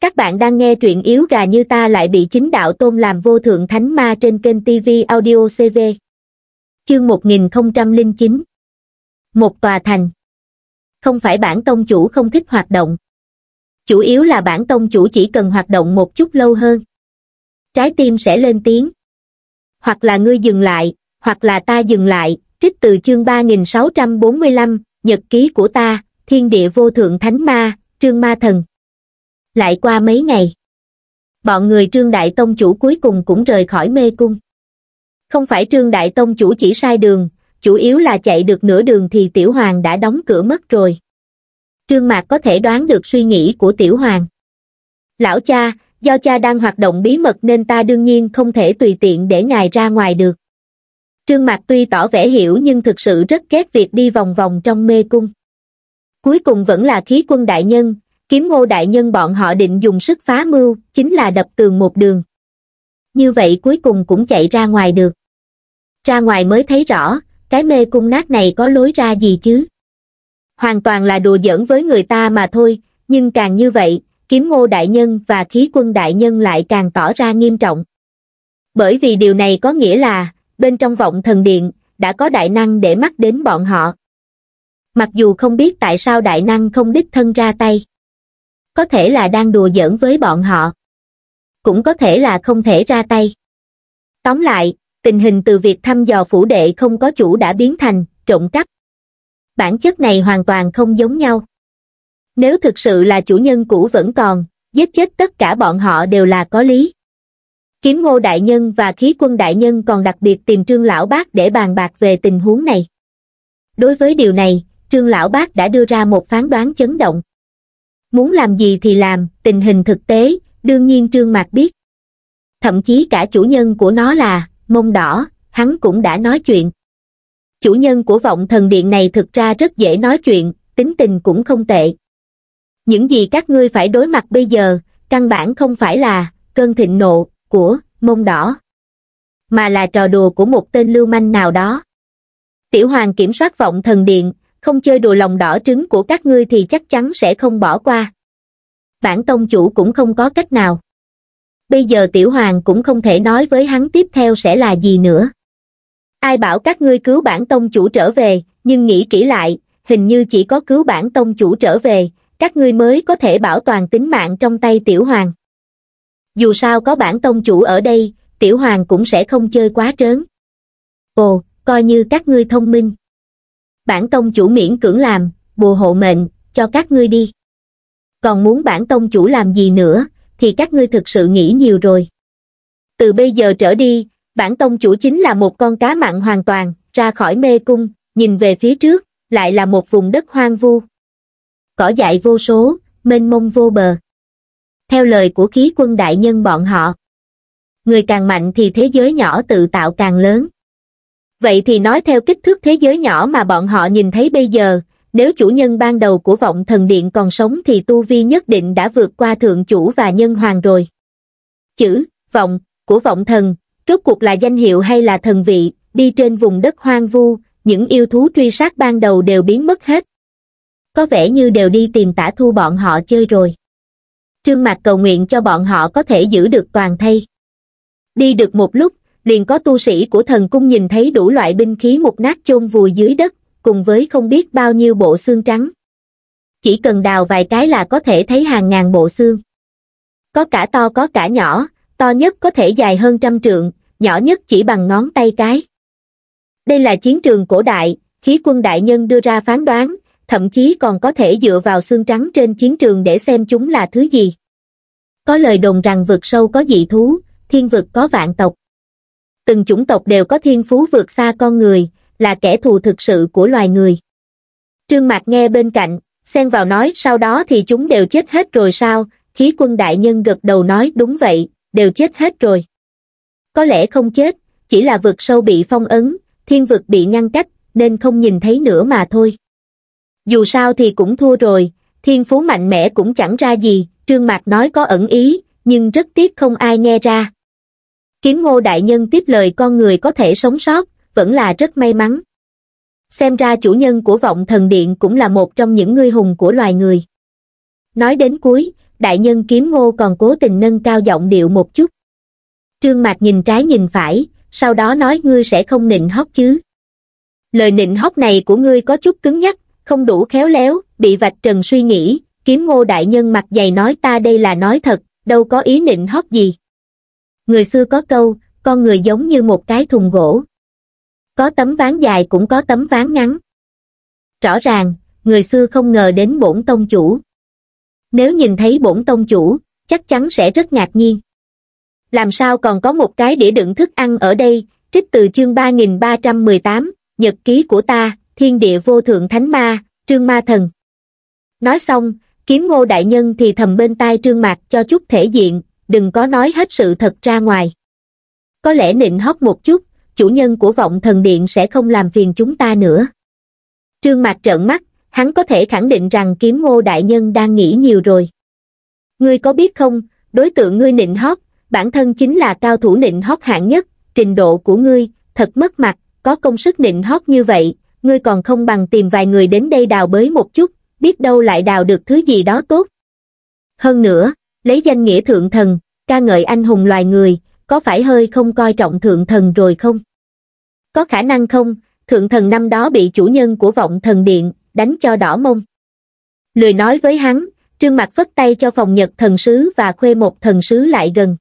Các bạn đang nghe truyện yếu gà như ta lại bị chính đạo tôn làm vô thượng thánh ma trên kênh TV Audio CV. Chương 1009 Một tòa thành Không phải bản tông chủ không thích hoạt động. Chủ yếu là bản tông chủ chỉ cần hoạt động một chút lâu hơn. Trái tim sẽ lên tiếng. Hoặc là ngươi dừng lại, hoặc là ta dừng lại, trích từ chương 3645, nhật ký của ta, thiên địa vô thượng thánh ma, trương ma thần lại qua mấy ngày bọn người trương đại tông chủ cuối cùng cũng rời khỏi mê cung không phải trương đại tông chủ chỉ sai đường chủ yếu là chạy được nửa đường thì tiểu hoàng đã đóng cửa mất rồi trương mạc có thể đoán được suy nghĩ của tiểu hoàng lão cha do cha đang hoạt động bí mật nên ta đương nhiên không thể tùy tiện để ngài ra ngoài được trương mạc tuy tỏ vẻ hiểu nhưng thực sự rất ghét việc đi vòng vòng trong mê cung cuối cùng vẫn là khí quân đại nhân kiếm ngô đại nhân bọn họ định dùng sức phá mưu, chính là đập tường một đường. Như vậy cuối cùng cũng chạy ra ngoài được. Ra ngoài mới thấy rõ, cái mê cung nát này có lối ra gì chứ? Hoàn toàn là đùa giỡn với người ta mà thôi, nhưng càng như vậy, kiếm ngô đại nhân và khí quân đại nhân lại càng tỏ ra nghiêm trọng. Bởi vì điều này có nghĩa là, bên trong vọng thần điện, đã có đại năng để mắt đến bọn họ. Mặc dù không biết tại sao đại năng không đích thân ra tay có thể là đang đùa giỡn với bọn họ. Cũng có thể là không thể ra tay. Tóm lại, tình hình từ việc thăm dò phủ đệ không có chủ đã biến thành trộm cắp. Bản chất này hoàn toàn không giống nhau. Nếu thực sự là chủ nhân cũ vẫn còn, giết chết tất cả bọn họ đều là có lý. Kiếm ngô đại nhân và khí quân đại nhân còn đặc biệt tìm trương lão bác để bàn bạc về tình huống này. Đối với điều này, trương lão bác đã đưa ra một phán đoán chấn động. Muốn làm gì thì làm, tình hình thực tế, đương nhiên Trương Mạc biết. Thậm chí cả chủ nhân của nó là, mông đỏ, hắn cũng đã nói chuyện. Chủ nhân của vọng thần điện này thực ra rất dễ nói chuyện, tính tình cũng không tệ. Những gì các ngươi phải đối mặt bây giờ, căn bản không phải là cơn thịnh nộ của mông đỏ, mà là trò đùa của một tên lưu manh nào đó. Tiểu hoàng kiểm soát vọng thần điện, không chơi đùa lòng đỏ trứng của các ngươi thì chắc chắn sẽ không bỏ qua. Bản tông chủ cũng không có cách nào. Bây giờ tiểu hoàng cũng không thể nói với hắn tiếp theo sẽ là gì nữa. Ai bảo các ngươi cứu bản tông chủ trở về, nhưng nghĩ kỹ lại, hình như chỉ có cứu bản tông chủ trở về, các ngươi mới có thể bảo toàn tính mạng trong tay tiểu hoàng. Dù sao có bản tông chủ ở đây, tiểu hoàng cũng sẽ không chơi quá trớn. Ồ, coi như các ngươi thông minh bản tông chủ miễn cưỡng làm, bùa hộ mệnh, cho các ngươi đi. Còn muốn bản tông chủ làm gì nữa, thì các ngươi thực sự nghĩ nhiều rồi. Từ bây giờ trở đi, bản tông chủ chính là một con cá mặn hoàn toàn, ra khỏi mê cung, nhìn về phía trước, lại là một vùng đất hoang vu. Cỏ dại vô số, mênh mông vô bờ. Theo lời của khí quân đại nhân bọn họ, người càng mạnh thì thế giới nhỏ tự tạo càng lớn. Vậy thì nói theo kích thước thế giới nhỏ mà bọn họ nhìn thấy bây giờ, nếu chủ nhân ban đầu của vọng thần điện còn sống thì tu vi nhất định đã vượt qua thượng chủ và nhân hoàng rồi. Chữ, vọng, của vọng thần, rốt cuộc là danh hiệu hay là thần vị, đi trên vùng đất hoang vu, những yêu thú truy sát ban đầu đều biến mất hết. Có vẻ như đều đi tìm tả thu bọn họ chơi rồi. Trương Mạc cầu nguyện cho bọn họ có thể giữ được toàn thay Đi được một lúc, liền có tu sĩ của thần cung nhìn thấy đủ loại binh khí một nát chôn vùi dưới đất, cùng với không biết bao nhiêu bộ xương trắng. Chỉ cần đào vài cái là có thể thấy hàng ngàn bộ xương. Có cả to có cả nhỏ, to nhất có thể dài hơn trăm trượng, nhỏ nhất chỉ bằng ngón tay cái. Đây là chiến trường cổ đại, khí quân đại nhân đưa ra phán đoán, thậm chí còn có thể dựa vào xương trắng trên chiến trường để xem chúng là thứ gì. Có lời đồn rằng vực sâu có dị thú, thiên vực có vạn tộc từng chủng tộc đều có thiên phú vượt xa con người, là kẻ thù thực sự của loài người. Trương Mạc nghe bên cạnh, xen vào nói sau đó thì chúng đều chết hết rồi sao, khí quân đại nhân gật đầu nói đúng vậy, đều chết hết rồi. Có lẽ không chết, chỉ là vực sâu bị phong ấn, thiên vực bị ngăn cách, nên không nhìn thấy nữa mà thôi. Dù sao thì cũng thua rồi, thiên phú mạnh mẽ cũng chẳng ra gì, Trương Mạc nói có ẩn ý, nhưng rất tiếc không ai nghe ra. Kiếm ngô đại nhân tiếp lời con người có thể sống sót, vẫn là rất may mắn. Xem ra chủ nhân của vọng thần điện cũng là một trong những ngươi hùng của loài người. Nói đến cuối, đại nhân kiếm ngô còn cố tình nâng cao giọng điệu một chút. Trương Mạc nhìn trái nhìn phải, sau đó nói ngươi sẽ không nịnh hót chứ. Lời nịnh hót này của ngươi có chút cứng nhắc, không đủ khéo léo, bị vạch trần suy nghĩ, kiếm ngô đại nhân mặt dày nói ta đây là nói thật, đâu có ý nịnh hót gì người xưa có câu con người giống như một cái thùng gỗ có tấm ván dài cũng có tấm ván ngắn rõ ràng người xưa không ngờ đến bổn tông chủ nếu nhìn thấy bổn tông chủ chắc chắn sẽ rất ngạc nhiên làm sao còn có một cái đĩa đựng thức ăn ở đây trích từ chương 3318, nhật ký của ta thiên địa vô thượng thánh ma trương ma thần nói xong kiếm ngô đại nhân thì thầm bên tai trương mạc cho chút thể diện đừng có nói hết sự thật ra ngoài. Có lẽ nịnh hót một chút, chủ nhân của vọng thần điện sẽ không làm phiền chúng ta nữa. Trương Mạc trợn mắt, hắn có thể khẳng định rằng kiếm ngô đại nhân đang nghĩ nhiều rồi. Ngươi có biết không, đối tượng ngươi nịnh hót, bản thân chính là cao thủ nịnh hót hạng nhất, trình độ của ngươi, thật mất mặt, có công sức nịnh hót như vậy, ngươi còn không bằng tìm vài người đến đây đào bới một chút, biết đâu lại đào được thứ gì đó tốt. Hơn nữa, lấy danh nghĩa thượng thần, ca ngợi anh hùng loài người, có phải hơi không coi trọng thượng thần rồi không? Có khả năng không, thượng thần năm đó bị chủ nhân của vọng thần điện, đánh cho đỏ mông. Lười nói với hắn, Trương Mạc phất tay cho phòng nhật thần sứ và khuê một thần sứ lại gần.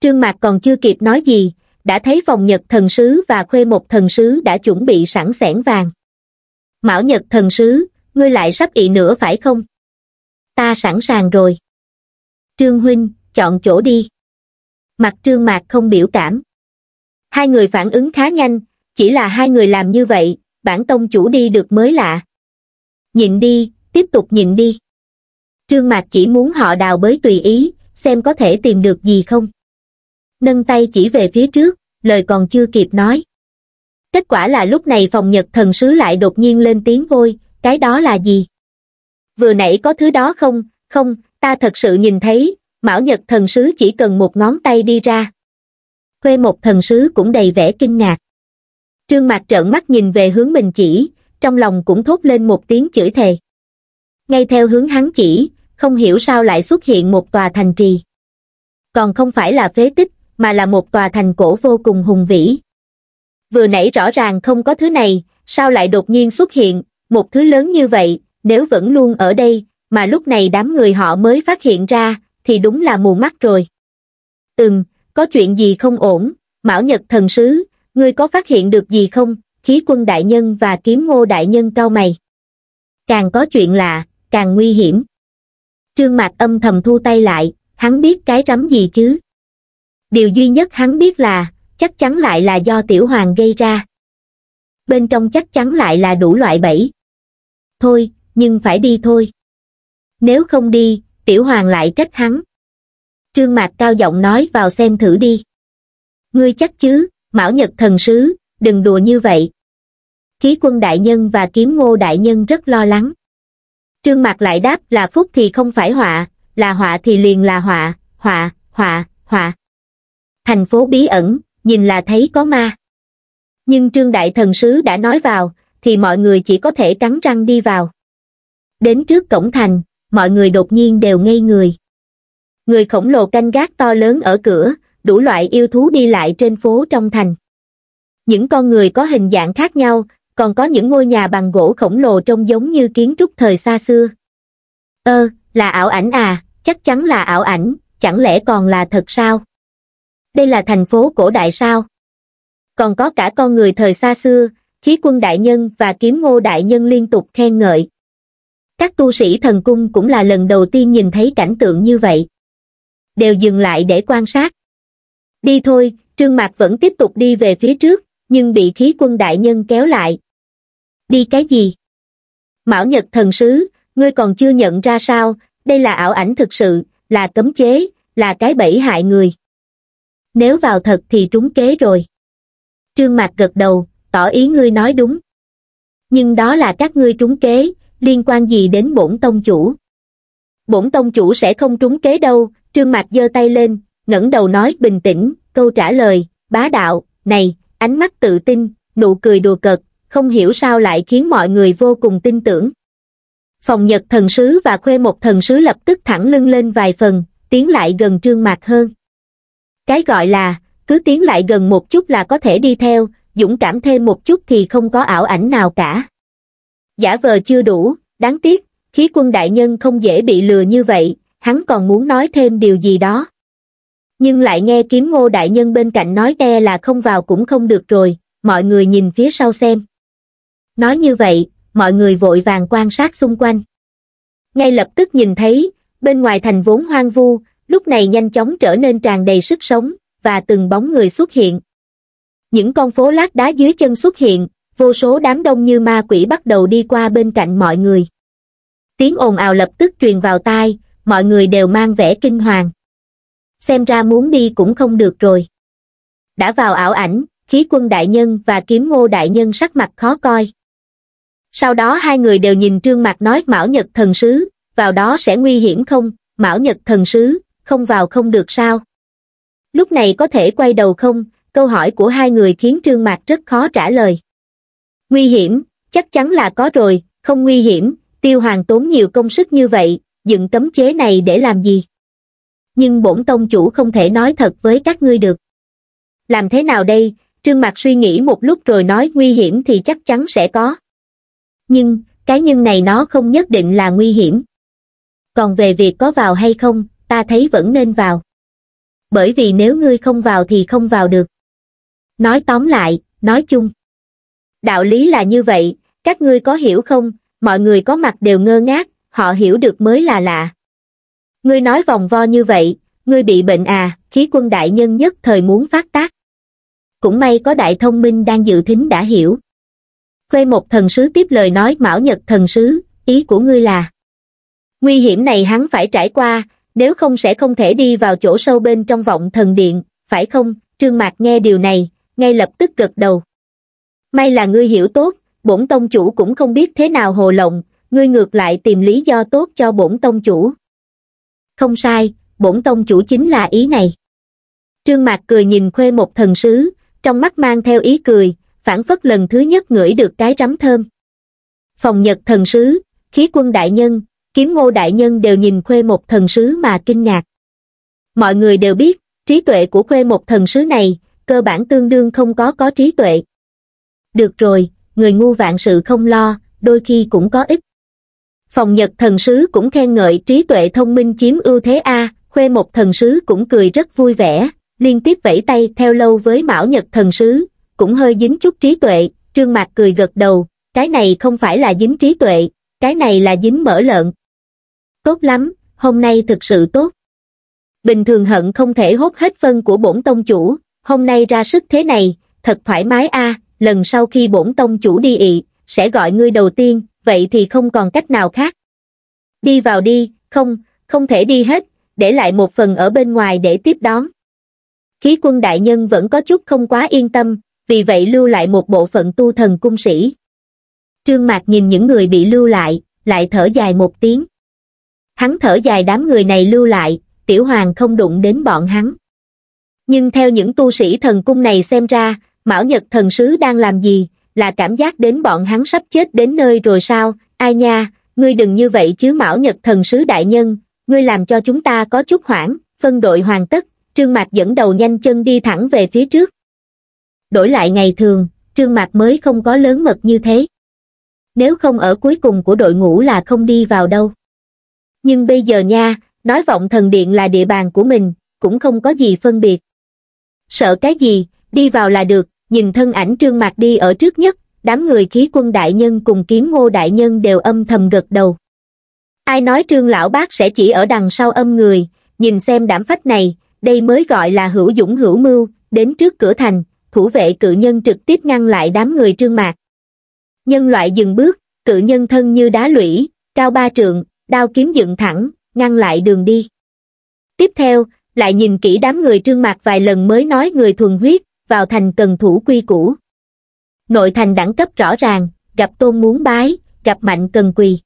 Trương Mạc còn chưa kịp nói gì, đã thấy phòng nhật thần sứ và khuê một thần sứ đã chuẩn bị sẵn sẻn vàng. Mão nhật thần sứ, ngươi lại sắp ị nữa phải không? Ta sẵn sàng rồi. Trương Huynh, chọn chỗ đi. Mặt Trương Mạc không biểu cảm. Hai người phản ứng khá nhanh, chỉ là hai người làm như vậy, bản tông chủ đi được mới lạ. Nhìn đi, tiếp tục nhìn đi. Trương Mạc chỉ muốn họ đào bới tùy ý, xem có thể tìm được gì không. Nâng tay chỉ về phía trước, lời còn chưa kịp nói. Kết quả là lúc này phòng nhật thần sứ lại đột nhiên lên tiếng vôi, cái đó là gì? Vừa nãy có thứ đó không, không, ta thật sự nhìn thấy mão nhật thần sứ chỉ cần một ngón tay đi ra thuê một thần sứ cũng đầy vẻ kinh ngạc trương mạc trợn mắt nhìn về hướng mình chỉ trong lòng cũng thốt lên một tiếng chửi thề ngay theo hướng hắn chỉ không hiểu sao lại xuất hiện một tòa thành trì còn không phải là phế tích mà là một tòa thành cổ vô cùng hùng vĩ vừa nãy rõ ràng không có thứ này sao lại đột nhiên xuất hiện một thứ lớn như vậy nếu vẫn luôn ở đây mà lúc này đám người họ mới phát hiện ra, thì đúng là mù mắt rồi. Ừm, có chuyện gì không ổn, Mão Nhật thần sứ, ngươi có phát hiện được gì không? Khí quân đại nhân và kiếm ngô đại nhân cao mày. Càng có chuyện lạ, càng nguy hiểm. Trương Mạc âm thầm thu tay lại, hắn biết cái rắm gì chứ. Điều duy nhất hắn biết là, chắc chắn lại là do tiểu hoàng gây ra. Bên trong chắc chắn lại là đủ loại bẫy. Thôi, nhưng phải đi thôi nếu không đi tiểu hoàng lại trách hắn trương mạc cao giọng nói vào xem thử đi ngươi chắc chứ mão nhật thần sứ đừng đùa như vậy khí quân đại nhân và kiếm ngô đại nhân rất lo lắng trương mạc lại đáp là phúc thì không phải họa là họa thì liền là họa họa họa họa thành phố bí ẩn nhìn là thấy có ma nhưng trương đại thần sứ đã nói vào thì mọi người chỉ có thể cắn răng đi vào đến trước cổng thành mọi người đột nhiên đều ngây người người khổng lồ canh gác to lớn ở cửa đủ loại yêu thú đi lại trên phố trong thành những con người có hình dạng khác nhau còn có những ngôi nhà bằng gỗ khổng lồ trông giống như kiến trúc thời xa xưa ơ ờ, là ảo ảnh à chắc chắn là ảo ảnh chẳng lẽ còn là thật sao đây là thành phố cổ đại sao còn có cả con người thời xa xưa khí quân đại nhân và kiếm ngô đại nhân liên tục khen ngợi các tu sĩ thần cung cũng là lần đầu tiên nhìn thấy cảnh tượng như vậy. Đều dừng lại để quan sát. Đi thôi, Trương Mạc vẫn tiếp tục đi về phía trước, nhưng bị khí quân đại nhân kéo lại. Đi cái gì? Mão Nhật thần sứ, ngươi còn chưa nhận ra sao, đây là ảo ảnh thực sự, là cấm chế, là cái bẫy hại người. Nếu vào thật thì trúng kế rồi. Trương Mạc gật đầu, tỏ ý ngươi nói đúng. Nhưng đó là các ngươi trúng kế, liên quan gì đến bổn tông chủ. Bổn tông chủ sẽ không trúng kế đâu, trương mạc giơ tay lên, ngẩng đầu nói bình tĩnh, câu trả lời, bá đạo, này, ánh mắt tự tin, nụ cười đùa cợt, không hiểu sao lại khiến mọi người vô cùng tin tưởng. Phòng Nhật thần sứ và khuê một thần sứ lập tức thẳng lưng lên vài phần, tiến lại gần trương mạc hơn. Cái gọi là, cứ tiến lại gần một chút là có thể đi theo, dũng cảm thêm một chút thì không có ảo ảnh nào cả giả vờ chưa đủ, đáng tiếc, khí quân đại nhân không dễ bị lừa như vậy, hắn còn muốn nói thêm điều gì đó. Nhưng lại nghe kiếm ngô đại nhân bên cạnh nói te là không vào cũng không được rồi, mọi người nhìn phía sau xem. Nói như vậy, mọi người vội vàng quan sát xung quanh. Ngay lập tức nhìn thấy, bên ngoài thành vốn hoang vu, lúc này nhanh chóng trở nên tràn đầy sức sống, và từng bóng người xuất hiện. Những con phố lát đá dưới chân xuất hiện, vô số đám đông như ma quỷ bắt đầu đi qua bên cạnh mọi người tiếng ồn ào lập tức truyền vào tai mọi người đều mang vẻ kinh hoàng xem ra muốn đi cũng không được rồi đã vào ảo ảnh khí quân đại nhân và kiếm ngô đại nhân sắc mặt khó coi sau đó hai người đều nhìn trương mặt nói mão nhật thần sứ vào đó sẽ nguy hiểm không mão nhật thần sứ không vào không được sao lúc này có thể quay đầu không câu hỏi của hai người khiến trương mạc rất khó trả lời nguy hiểm chắc chắn là có rồi không nguy hiểm tiêu hoàng tốn nhiều công sức như vậy dựng cấm chế này để làm gì nhưng bổn tông chủ không thể nói thật với các ngươi được làm thế nào đây trương mạc suy nghĩ một lúc rồi nói nguy hiểm thì chắc chắn sẽ có nhưng cái nhân này nó không nhất định là nguy hiểm còn về việc có vào hay không ta thấy vẫn nên vào bởi vì nếu ngươi không vào thì không vào được nói tóm lại nói chung đạo lý là như vậy các ngươi có hiểu không mọi người có mặt đều ngơ ngác họ hiểu được mới là lạ ngươi nói vòng vo như vậy ngươi bị bệnh à khí quân đại nhân nhất thời muốn phát tác cũng may có đại thông minh đang dự thính đã hiểu khuê một thần sứ tiếp lời nói mão nhật thần sứ ý của ngươi là nguy hiểm này hắn phải trải qua nếu không sẽ không thể đi vào chỗ sâu bên trong vọng thần điện phải không trương mạc nghe điều này ngay lập tức gật đầu may là ngươi hiểu tốt bổn tông chủ cũng không biết thế nào hồ lộng ngươi ngược lại tìm lý do tốt cho bổn tông chủ không sai bổn tông chủ chính là ý này trương mạc cười nhìn khuê một thần sứ trong mắt mang theo ý cười phản phất lần thứ nhất ngửi được cái rắm thơm phòng nhật thần sứ khí quân đại nhân kiếm ngô đại nhân đều nhìn khuê một thần sứ mà kinh ngạc mọi người đều biết trí tuệ của khuê một thần sứ này cơ bản tương đương không có có trí tuệ được rồi, người ngu vạn sự không lo, đôi khi cũng có ích. Phòng Nhật thần sứ cũng khen ngợi trí tuệ thông minh chiếm ưu thế A, khuê một thần sứ cũng cười rất vui vẻ, liên tiếp vẫy tay theo lâu với Mão Nhật thần sứ, cũng hơi dính chút trí tuệ, trương mặt cười gật đầu, cái này không phải là dính trí tuệ, cái này là dính mỡ lợn. Tốt lắm, hôm nay thực sự tốt. Bình thường hận không thể hốt hết phân của bổn tông chủ, hôm nay ra sức thế này, thật thoải mái a lần sau khi bổn tông chủ đi ị, sẽ gọi ngươi đầu tiên, vậy thì không còn cách nào khác. Đi vào đi, không, không thể đi hết, để lại một phần ở bên ngoài để tiếp đón. Khí quân đại nhân vẫn có chút không quá yên tâm, vì vậy lưu lại một bộ phận tu thần cung sĩ. Trương Mạc nhìn những người bị lưu lại, lại thở dài một tiếng. Hắn thở dài đám người này lưu lại, tiểu hoàng không đụng đến bọn hắn. Nhưng theo những tu sĩ thần cung này xem ra, Mão Nhật thần sứ đang làm gì, là cảm giác đến bọn hắn sắp chết đến nơi rồi sao, ai nha, ngươi đừng như vậy chứ Mão Nhật thần sứ đại nhân, ngươi làm cho chúng ta có chút hoảng, phân đội hoàn tất, Trương Mạc dẫn đầu nhanh chân đi thẳng về phía trước. Đổi lại ngày thường, Trương Mạc mới không có lớn mật như thế. Nếu không ở cuối cùng của đội ngũ là không đi vào đâu. Nhưng bây giờ nha, nói vọng thần điện là địa bàn của mình, cũng không có gì phân biệt. Sợ cái gì, đi vào là được, nhìn thân ảnh trương mạc đi ở trước nhất đám người khí quân đại nhân cùng kiếm ngô đại nhân đều âm thầm gật đầu ai nói trương lão bác sẽ chỉ ở đằng sau âm người nhìn xem đảm phách này đây mới gọi là hữu dũng hữu mưu đến trước cửa thành thủ vệ cự nhân trực tiếp ngăn lại đám người trương mạc nhân loại dừng bước cự nhân thân như đá lũy cao ba trượng đao kiếm dựng thẳng ngăn lại đường đi tiếp theo lại nhìn kỹ đám người trương mạc vài lần mới nói người thuần huyết vào thành cần thủ quy củ. Nội thành đẳng cấp rõ ràng, gặp tôn muốn bái, gặp mạnh cần quỳ.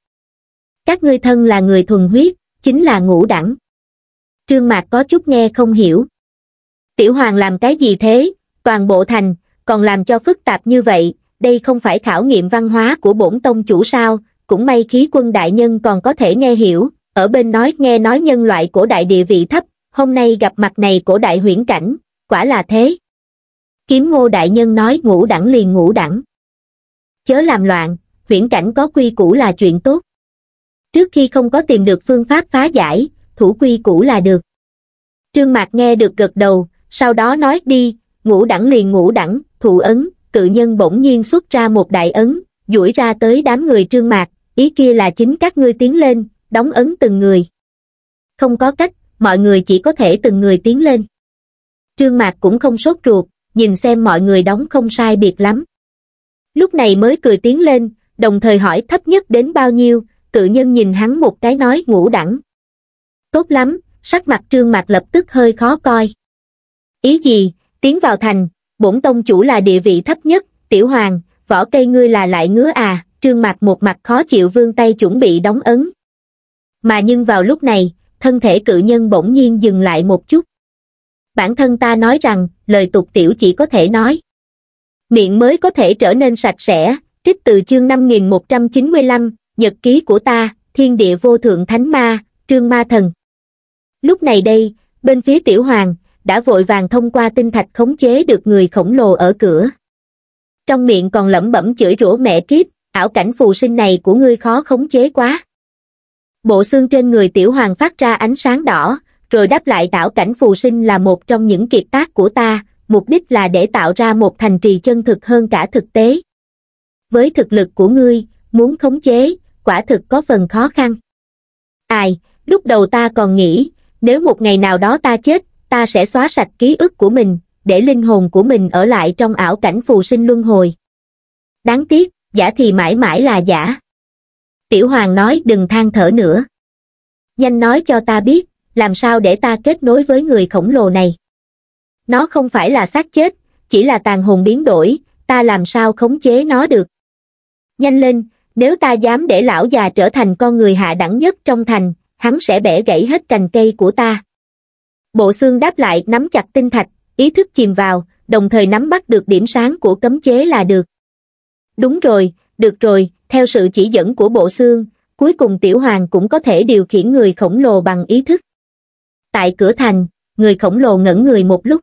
Các ngươi thân là người thuần huyết, chính là ngũ đẳng. Trương Mạc có chút nghe không hiểu. Tiểu Hoàng làm cái gì thế, toàn bộ thành, còn làm cho phức tạp như vậy, đây không phải khảo nghiệm văn hóa của bổn tông chủ sao, cũng may khí quân đại nhân còn có thể nghe hiểu, ở bên nói nghe nói nhân loại cổ đại địa vị thấp, hôm nay gặp mặt này cổ đại huyễn cảnh, quả là thế kiếm ngô đại nhân nói ngủ đẳng liền ngủ đẳng chớ làm loạn viễn cảnh có quy củ là chuyện tốt trước khi không có tìm được phương pháp phá giải thủ quy củ là được trương mạc nghe được gật đầu sau đó nói đi ngủ đẳng liền ngủ đẳng thụ ấn cự nhân bỗng nhiên xuất ra một đại ấn duỗi ra tới đám người trương mạc ý kia là chính các ngươi tiến lên đóng ấn từng người không có cách mọi người chỉ có thể từng người tiến lên trương mạc cũng không sốt ruột nhìn xem mọi người đóng không sai biệt lắm. Lúc này mới cười tiếng lên, đồng thời hỏi thấp nhất đến bao nhiêu, cự nhân nhìn hắn một cái nói ngủ đẳng. Tốt lắm, sắc mặt trương mặt lập tức hơi khó coi. Ý gì, tiến vào thành, bổn tông chủ là địa vị thấp nhất, tiểu hoàng, vỏ cây ngươi là lại ngứa à, trương mặt một mặt khó chịu vương tay chuẩn bị đóng ấn. Mà nhưng vào lúc này, thân thể cự nhân bỗng nhiên dừng lại một chút bản thân ta nói rằng lời tục tiểu chỉ có thể nói miệng mới có thể trở nên sạch sẽ trích từ chương 5195, nhật ký của ta thiên địa vô thượng thánh ma trương ma thần lúc này đây bên phía tiểu hoàng đã vội vàng thông qua tinh thạch khống chế được người khổng lồ ở cửa trong miệng còn lẩm bẩm chửi rủa mẹ kiếp ảo cảnh phù sinh này của ngươi khó khống chế quá bộ xương trên người tiểu hoàng phát ra ánh sáng đỏ rồi đáp lại đảo cảnh phù sinh là một trong những kiệt tác của ta, mục đích là để tạo ra một thành trì chân thực hơn cả thực tế. Với thực lực của ngươi, muốn khống chế, quả thực có phần khó khăn. Ai, lúc đầu ta còn nghĩ, nếu một ngày nào đó ta chết, ta sẽ xóa sạch ký ức của mình, để linh hồn của mình ở lại trong ảo cảnh phù sinh luân hồi. Đáng tiếc, giả thì mãi mãi là giả. Tiểu Hoàng nói đừng than thở nữa. Nhanh nói cho ta biết, làm sao để ta kết nối với người khổng lồ này? Nó không phải là xác chết, chỉ là tàn hồn biến đổi, ta làm sao khống chế nó được? Nhanh lên, nếu ta dám để lão già trở thành con người hạ đẳng nhất trong thành, hắn sẽ bẻ gãy hết cành cây của ta. Bộ xương đáp lại nắm chặt tinh thạch, ý thức chìm vào, đồng thời nắm bắt được điểm sáng của cấm chế là được. Đúng rồi, được rồi, theo sự chỉ dẫn của bộ xương, cuối cùng tiểu hoàng cũng có thể điều khiển người khổng lồ bằng ý thức tại cửa thành, người khổng lồ ngẩn người một lúc.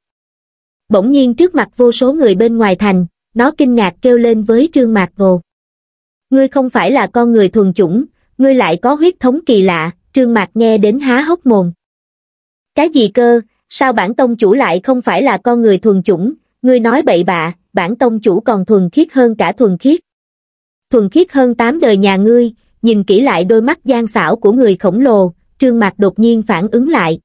Bỗng nhiên trước mặt vô số người bên ngoài thành, nó kinh ngạc kêu lên với trương mạc ngồ. Ngươi không phải là con người thuần chủng, ngươi lại có huyết thống kỳ lạ, trương mạc nghe đến há hốc mồm. Cái gì cơ, sao bản tông chủ lại không phải là con người thuần chủng, ngươi nói bậy bạ, bản tông chủ còn thuần khiết hơn cả thuần khiết. Thuần khiết hơn tám đời nhà ngươi, nhìn kỹ lại đôi mắt gian xảo của người khổng lồ, trương mạc đột nhiên phản ứng lại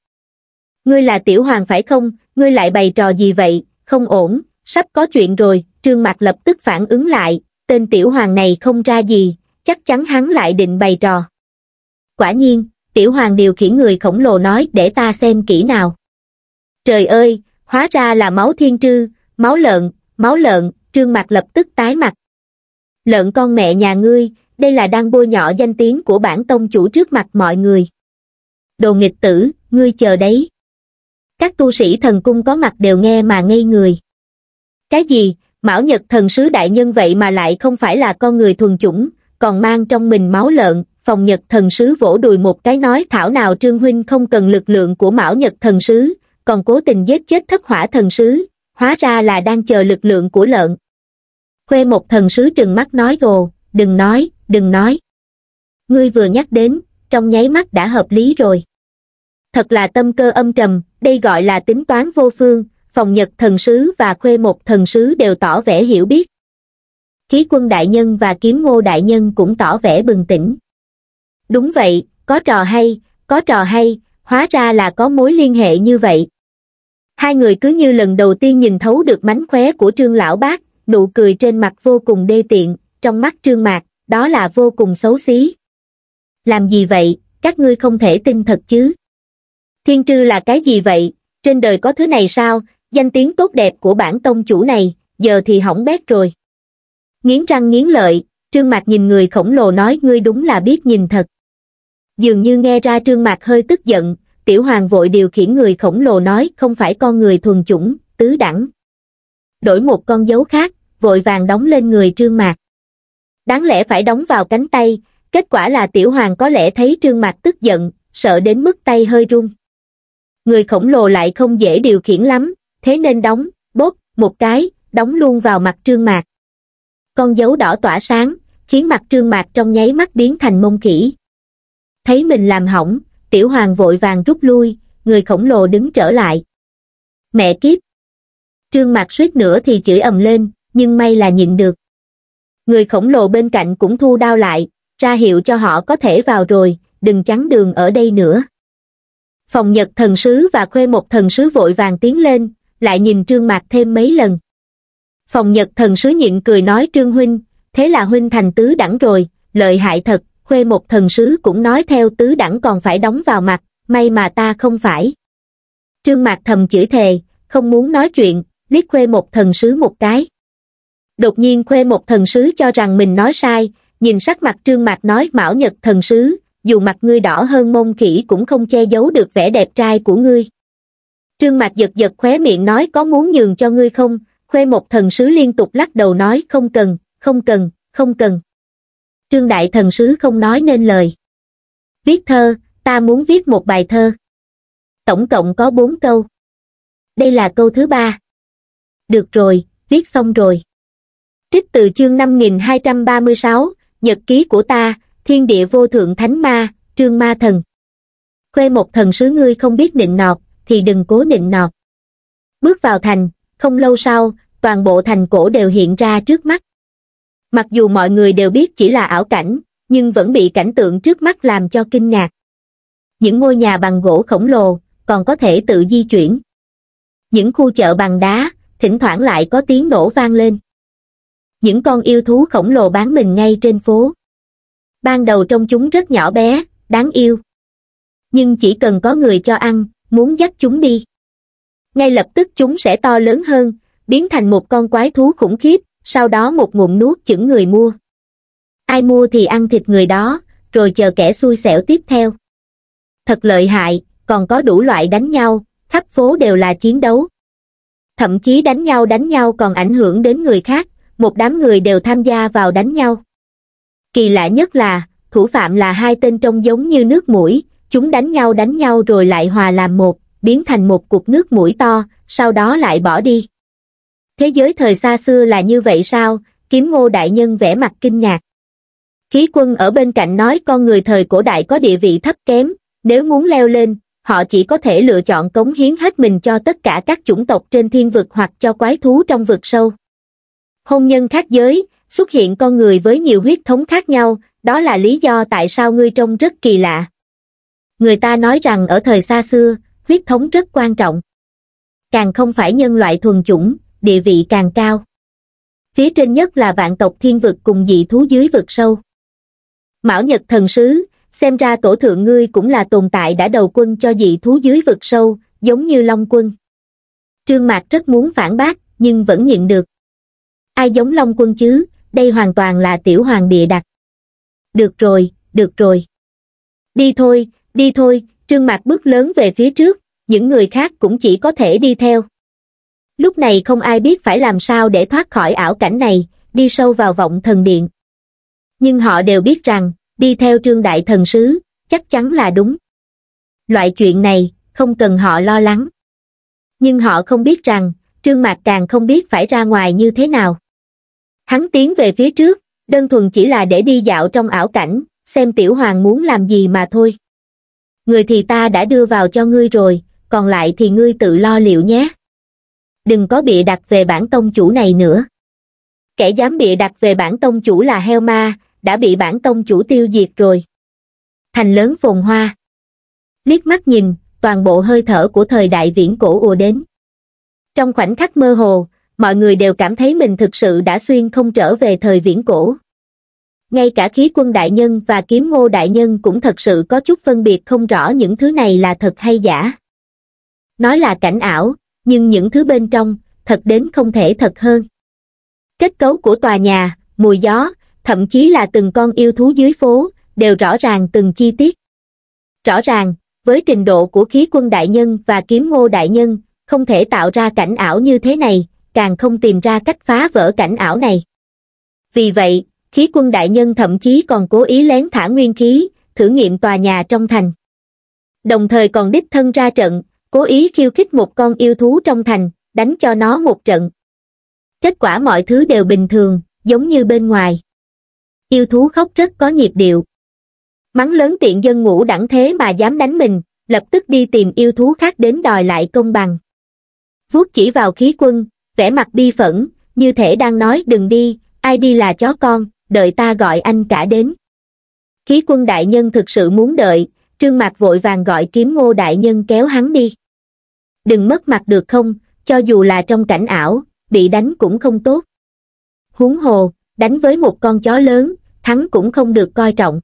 ngươi là tiểu hoàng phải không ngươi lại bày trò gì vậy không ổn sắp có chuyện rồi trương mặt lập tức phản ứng lại tên tiểu hoàng này không ra gì chắc chắn hắn lại định bày trò quả nhiên tiểu hoàng điều khiển người khổng lồ nói để ta xem kỹ nào trời ơi hóa ra là máu thiên trư máu lợn máu lợn trương mặt lập tức tái mặt lợn con mẹ nhà ngươi đây là đang bôi nhọ danh tiếng của bản tông chủ trước mặt mọi người đồ nghịch tử ngươi chờ đấy các tu sĩ thần cung có mặt đều nghe mà ngây người. Cái gì, Mão Nhật thần sứ đại nhân vậy mà lại không phải là con người thuần chủng, còn mang trong mình máu lợn, phòng Nhật thần sứ vỗ đùi một cái nói thảo nào Trương Huynh không cần lực lượng của Mão Nhật thần sứ, còn cố tình giết chết thất hỏa thần sứ, hóa ra là đang chờ lực lượng của lợn. Khuê một thần sứ trừng mắt nói gồ, đừng nói, đừng nói. Ngươi vừa nhắc đến, trong nháy mắt đã hợp lý rồi. Thật là tâm cơ âm trầm, đây gọi là tính toán vô phương, phòng nhật thần sứ và khuê một thần sứ đều tỏ vẻ hiểu biết. Khí quân đại nhân và kiếm ngô đại nhân cũng tỏ vẻ bừng tỉnh. Đúng vậy, có trò hay, có trò hay, hóa ra là có mối liên hệ như vậy. Hai người cứ như lần đầu tiên nhìn thấu được mánh khóe của trương lão bác, nụ cười trên mặt vô cùng đê tiện, trong mắt trương mạc, đó là vô cùng xấu xí. Làm gì vậy, các ngươi không thể tin thật chứ? thiên trư là cái gì vậy trên đời có thứ này sao danh tiếng tốt đẹp của bản tông chủ này giờ thì hỏng bét rồi nghiến răng nghiến lợi trương mạc nhìn người khổng lồ nói ngươi đúng là biết nhìn thật dường như nghe ra trương mạc hơi tức giận tiểu hoàng vội điều khiển người khổng lồ nói không phải con người thuần chủng tứ đẳng đổi một con dấu khác vội vàng đóng lên người trương mạc đáng lẽ phải đóng vào cánh tay kết quả là tiểu hoàng có lẽ thấy trương mạc tức giận sợ đến mức tay hơi run người khổng lồ lại không dễ điều khiển lắm, thế nên đóng, bóp, một cái, đóng luôn vào mặt trương mạc. Con dấu đỏ tỏa sáng, khiến mặt trương mạc trong nháy mắt biến thành mông khỉ. Thấy mình làm hỏng, tiểu hoàng vội vàng rút lui, người khổng lồ đứng trở lại. Mẹ kiếp! Trương mạc suýt nữa thì chửi ầm lên, nhưng may là nhịn được. Người khổng lồ bên cạnh cũng thu đao lại, ra hiệu cho họ có thể vào rồi, đừng chắn đường ở đây nữa phòng nhật thần sứ và khuê một thần sứ vội vàng tiến lên lại nhìn trương mạc thêm mấy lần phòng nhật thần sứ nhịn cười nói trương huynh thế là huynh thành tứ đẳng rồi lợi hại thật khuê một thần sứ cũng nói theo tứ đẳng còn phải đóng vào mặt may mà ta không phải trương mạc thầm chửi thề không muốn nói chuyện liếc khuê một thần sứ một cái đột nhiên khuê một thần sứ cho rằng mình nói sai nhìn sắc mặt trương mạc nói mão nhật thần sứ dù mặt ngươi đỏ hơn mông khỉ cũng không che giấu được vẻ đẹp trai của ngươi trương mạc giật giật khóe miệng nói có muốn nhường cho ngươi không khuê một thần sứ liên tục lắc đầu nói không cần không cần không cần trương đại thần sứ không nói nên lời viết thơ ta muốn viết một bài thơ tổng cộng có bốn câu đây là câu thứ ba được rồi viết xong rồi trích từ chương 5236, nhật ký của ta thiên địa vô thượng thánh ma, trương ma thần. Khuê một thần sứ ngươi không biết nịnh nọt, thì đừng cố nịnh nọt. Bước vào thành, không lâu sau, toàn bộ thành cổ đều hiện ra trước mắt. Mặc dù mọi người đều biết chỉ là ảo cảnh, nhưng vẫn bị cảnh tượng trước mắt làm cho kinh ngạc. Những ngôi nhà bằng gỗ khổng lồ, còn có thể tự di chuyển. Những khu chợ bằng đá, thỉnh thoảng lại có tiếng nổ vang lên. Những con yêu thú khổng lồ bán mình ngay trên phố ban đầu trong chúng rất nhỏ bé đáng yêu nhưng chỉ cần có người cho ăn muốn dắt chúng đi ngay lập tức chúng sẽ to lớn hơn biến thành một con quái thú khủng khiếp sau đó một ngụm nuốt chửng người mua ai mua thì ăn thịt người đó rồi chờ kẻ xui xẻo tiếp theo thật lợi hại còn có đủ loại đánh nhau khắp phố đều là chiến đấu thậm chí đánh nhau đánh nhau còn ảnh hưởng đến người khác một đám người đều tham gia vào đánh nhau Kỳ lạ nhất là, thủ phạm là hai tên trông giống như nước mũi, chúng đánh nhau đánh nhau rồi lại hòa làm một, biến thành một cục nước mũi to, sau đó lại bỏ đi. Thế giới thời xa xưa là như vậy sao? Kiếm ngô đại nhân vẻ mặt kinh ngạc. Khí quân ở bên cạnh nói con người thời cổ đại có địa vị thấp kém, nếu muốn leo lên, họ chỉ có thể lựa chọn cống hiến hết mình cho tất cả các chủng tộc trên thiên vực hoặc cho quái thú trong vực sâu. Hôn nhân khác giới, xuất hiện con người với nhiều huyết thống khác nhau, đó là lý do tại sao ngươi trông rất kỳ lạ. Người ta nói rằng ở thời xa xưa, huyết thống rất quan trọng. Càng không phải nhân loại thuần chủng, địa vị càng cao. Phía trên nhất là vạn tộc thiên vực cùng dị thú dưới vực sâu. Mão Nhật Thần Sứ, xem ra tổ thượng ngươi cũng là tồn tại đã đầu quân cho dị thú dưới vực sâu, giống như Long Quân. Trương Mạc rất muốn phản bác, nhưng vẫn nhịn được. Ai giống Long Quân chứ, đây hoàn toàn là tiểu hoàng địa đặt được rồi được rồi đi thôi đi thôi trương mạc bước lớn về phía trước những người khác cũng chỉ có thể đi theo lúc này không ai biết phải làm sao để thoát khỏi ảo cảnh này đi sâu vào vọng thần điện nhưng họ đều biết rằng đi theo trương đại thần sứ chắc chắn là đúng loại chuyện này không cần họ lo lắng nhưng họ không biết rằng trương mạc càng không biết phải ra ngoài như thế nào Hắn tiến về phía trước, đơn thuần chỉ là để đi dạo trong ảo cảnh, xem tiểu hoàng muốn làm gì mà thôi. Người thì ta đã đưa vào cho ngươi rồi, còn lại thì ngươi tự lo liệu nhé. Đừng có bịa đặt về bản tông chủ này nữa. Kẻ dám bịa đặt về bản tông chủ là heo ma, đã bị bản tông chủ tiêu diệt rồi. Thành lớn phồn hoa. Liếc mắt nhìn, toàn bộ hơi thở của thời đại viễn cổ ùa đến. Trong khoảnh khắc mơ hồ, mọi người đều cảm thấy mình thực sự đã xuyên không trở về thời viễn cổ. Ngay cả khí quân đại nhân và kiếm ngô đại nhân cũng thật sự có chút phân biệt không rõ những thứ này là thật hay giả. Nói là cảnh ảo, nhưng những thứ bên trong, thật đến không thể thật hơn. Kết cấu của tòa nhà, mùi gió, thậm chí là từng con yêu thú dưới phố, đều rõ ràng từng chi tiết. Rõ ràng, với trình độ của khí quân đại nhân và kiếm ngô đại nhân, không thể tạo ra cảnh ảo như thế này, càng không tìm ra cách phá vỡ cảnh ảo này. Vì vậy, khí quân đại nhân thậm chí còn cố ý lén thả nguyên khí, thử nghiệm tòa nhà trong thành. Đồng thời còn đích thân ra trận, cố ý khiêu khích một con yêu thú trong thành, đánh cho nó một trận. Kết quả mọi thứ đều bình thường, giống như bên ngoài. Yêu thú khóc rất có nhịp điệu. Mắng lớn tiện dân ngủ đẳng thế mà dám đánh mình, lập tức đi tìm yêu thú khác đến đòi lại công bằng. Vuốt chỉ vào khí quân, vẻ mặt bi phẫn như thể đang nói đừng đi ai đi là chó con đợi ta gọi anh cả đến khí quân đại nhân thực sự muốn đợi trương mạc vội vàng gọi kiếm ngô đại nhân kéo hắn đi đừng mất mặt được không cho dù là trong cảnh ảo bị đánh cũng không tốt huống hồ đánh với một con chó lớn thắng cũng không được coi trọng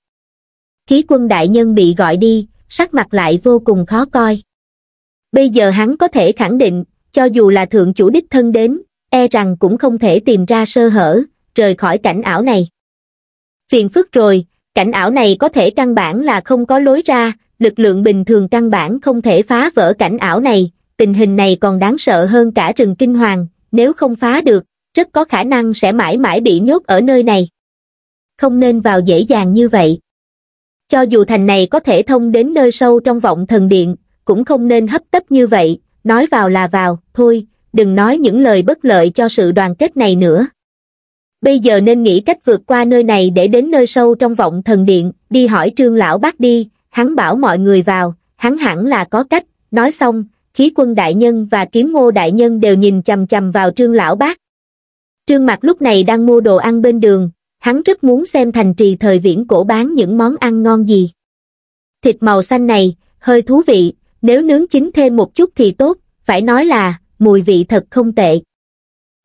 khí quân đại nhân bị gọi đi sắc mặt lại vô cùng khó coi bây giờ hắn có thể khẳng định cho dù là thượng chủ đích thân đến, e rằng cũng không thể tìm ra sơ hở, rời khỏi cảnh ảo này. Phiền phức rồi, cảnh ảo này có thể căn bản là không có lối ra, lực lượng bình thường căn bản không thể phá vỡ cảnh ảo này, tình hình này còn đáng sợ hơn cả rừng kinh hoàng, nếu không phá được, rất có khả năng sẽ mãi mãi bị nhốt ở nơi này. Không nên vào dễ dàng như vậy. Cho dù thành này có thể thông đến nơi sâu trong vọng thần điện, cũng không nên hấp tấp như vậy, nói vào là vào, thôi, đừng nói những lời bất lợi cho sự đoàn kết này nữa. Bây giờ nên nghĩ cách vượt qua nơi này để đến nơi sâu trong vọng thần điện, đi hỏi trương lão bác đi, hắn bảo mọi người vào, hắn hẳn là có cách, nói xong, khí quân đại nhân và kiếm ngô đại nhân đều nhìn chầm chầm vào trương lão bác. Trương mặt lúc này đang mua đồ ăn bên đường, hắn rất muốn xem thành trì thời viễn cổ bán những món ăn ngon gì. Thịt màu xanh này, hơi thú vị, nếu nướng chín thêm một chút thì tốt, phải nói là, mùi vị thật không tệ.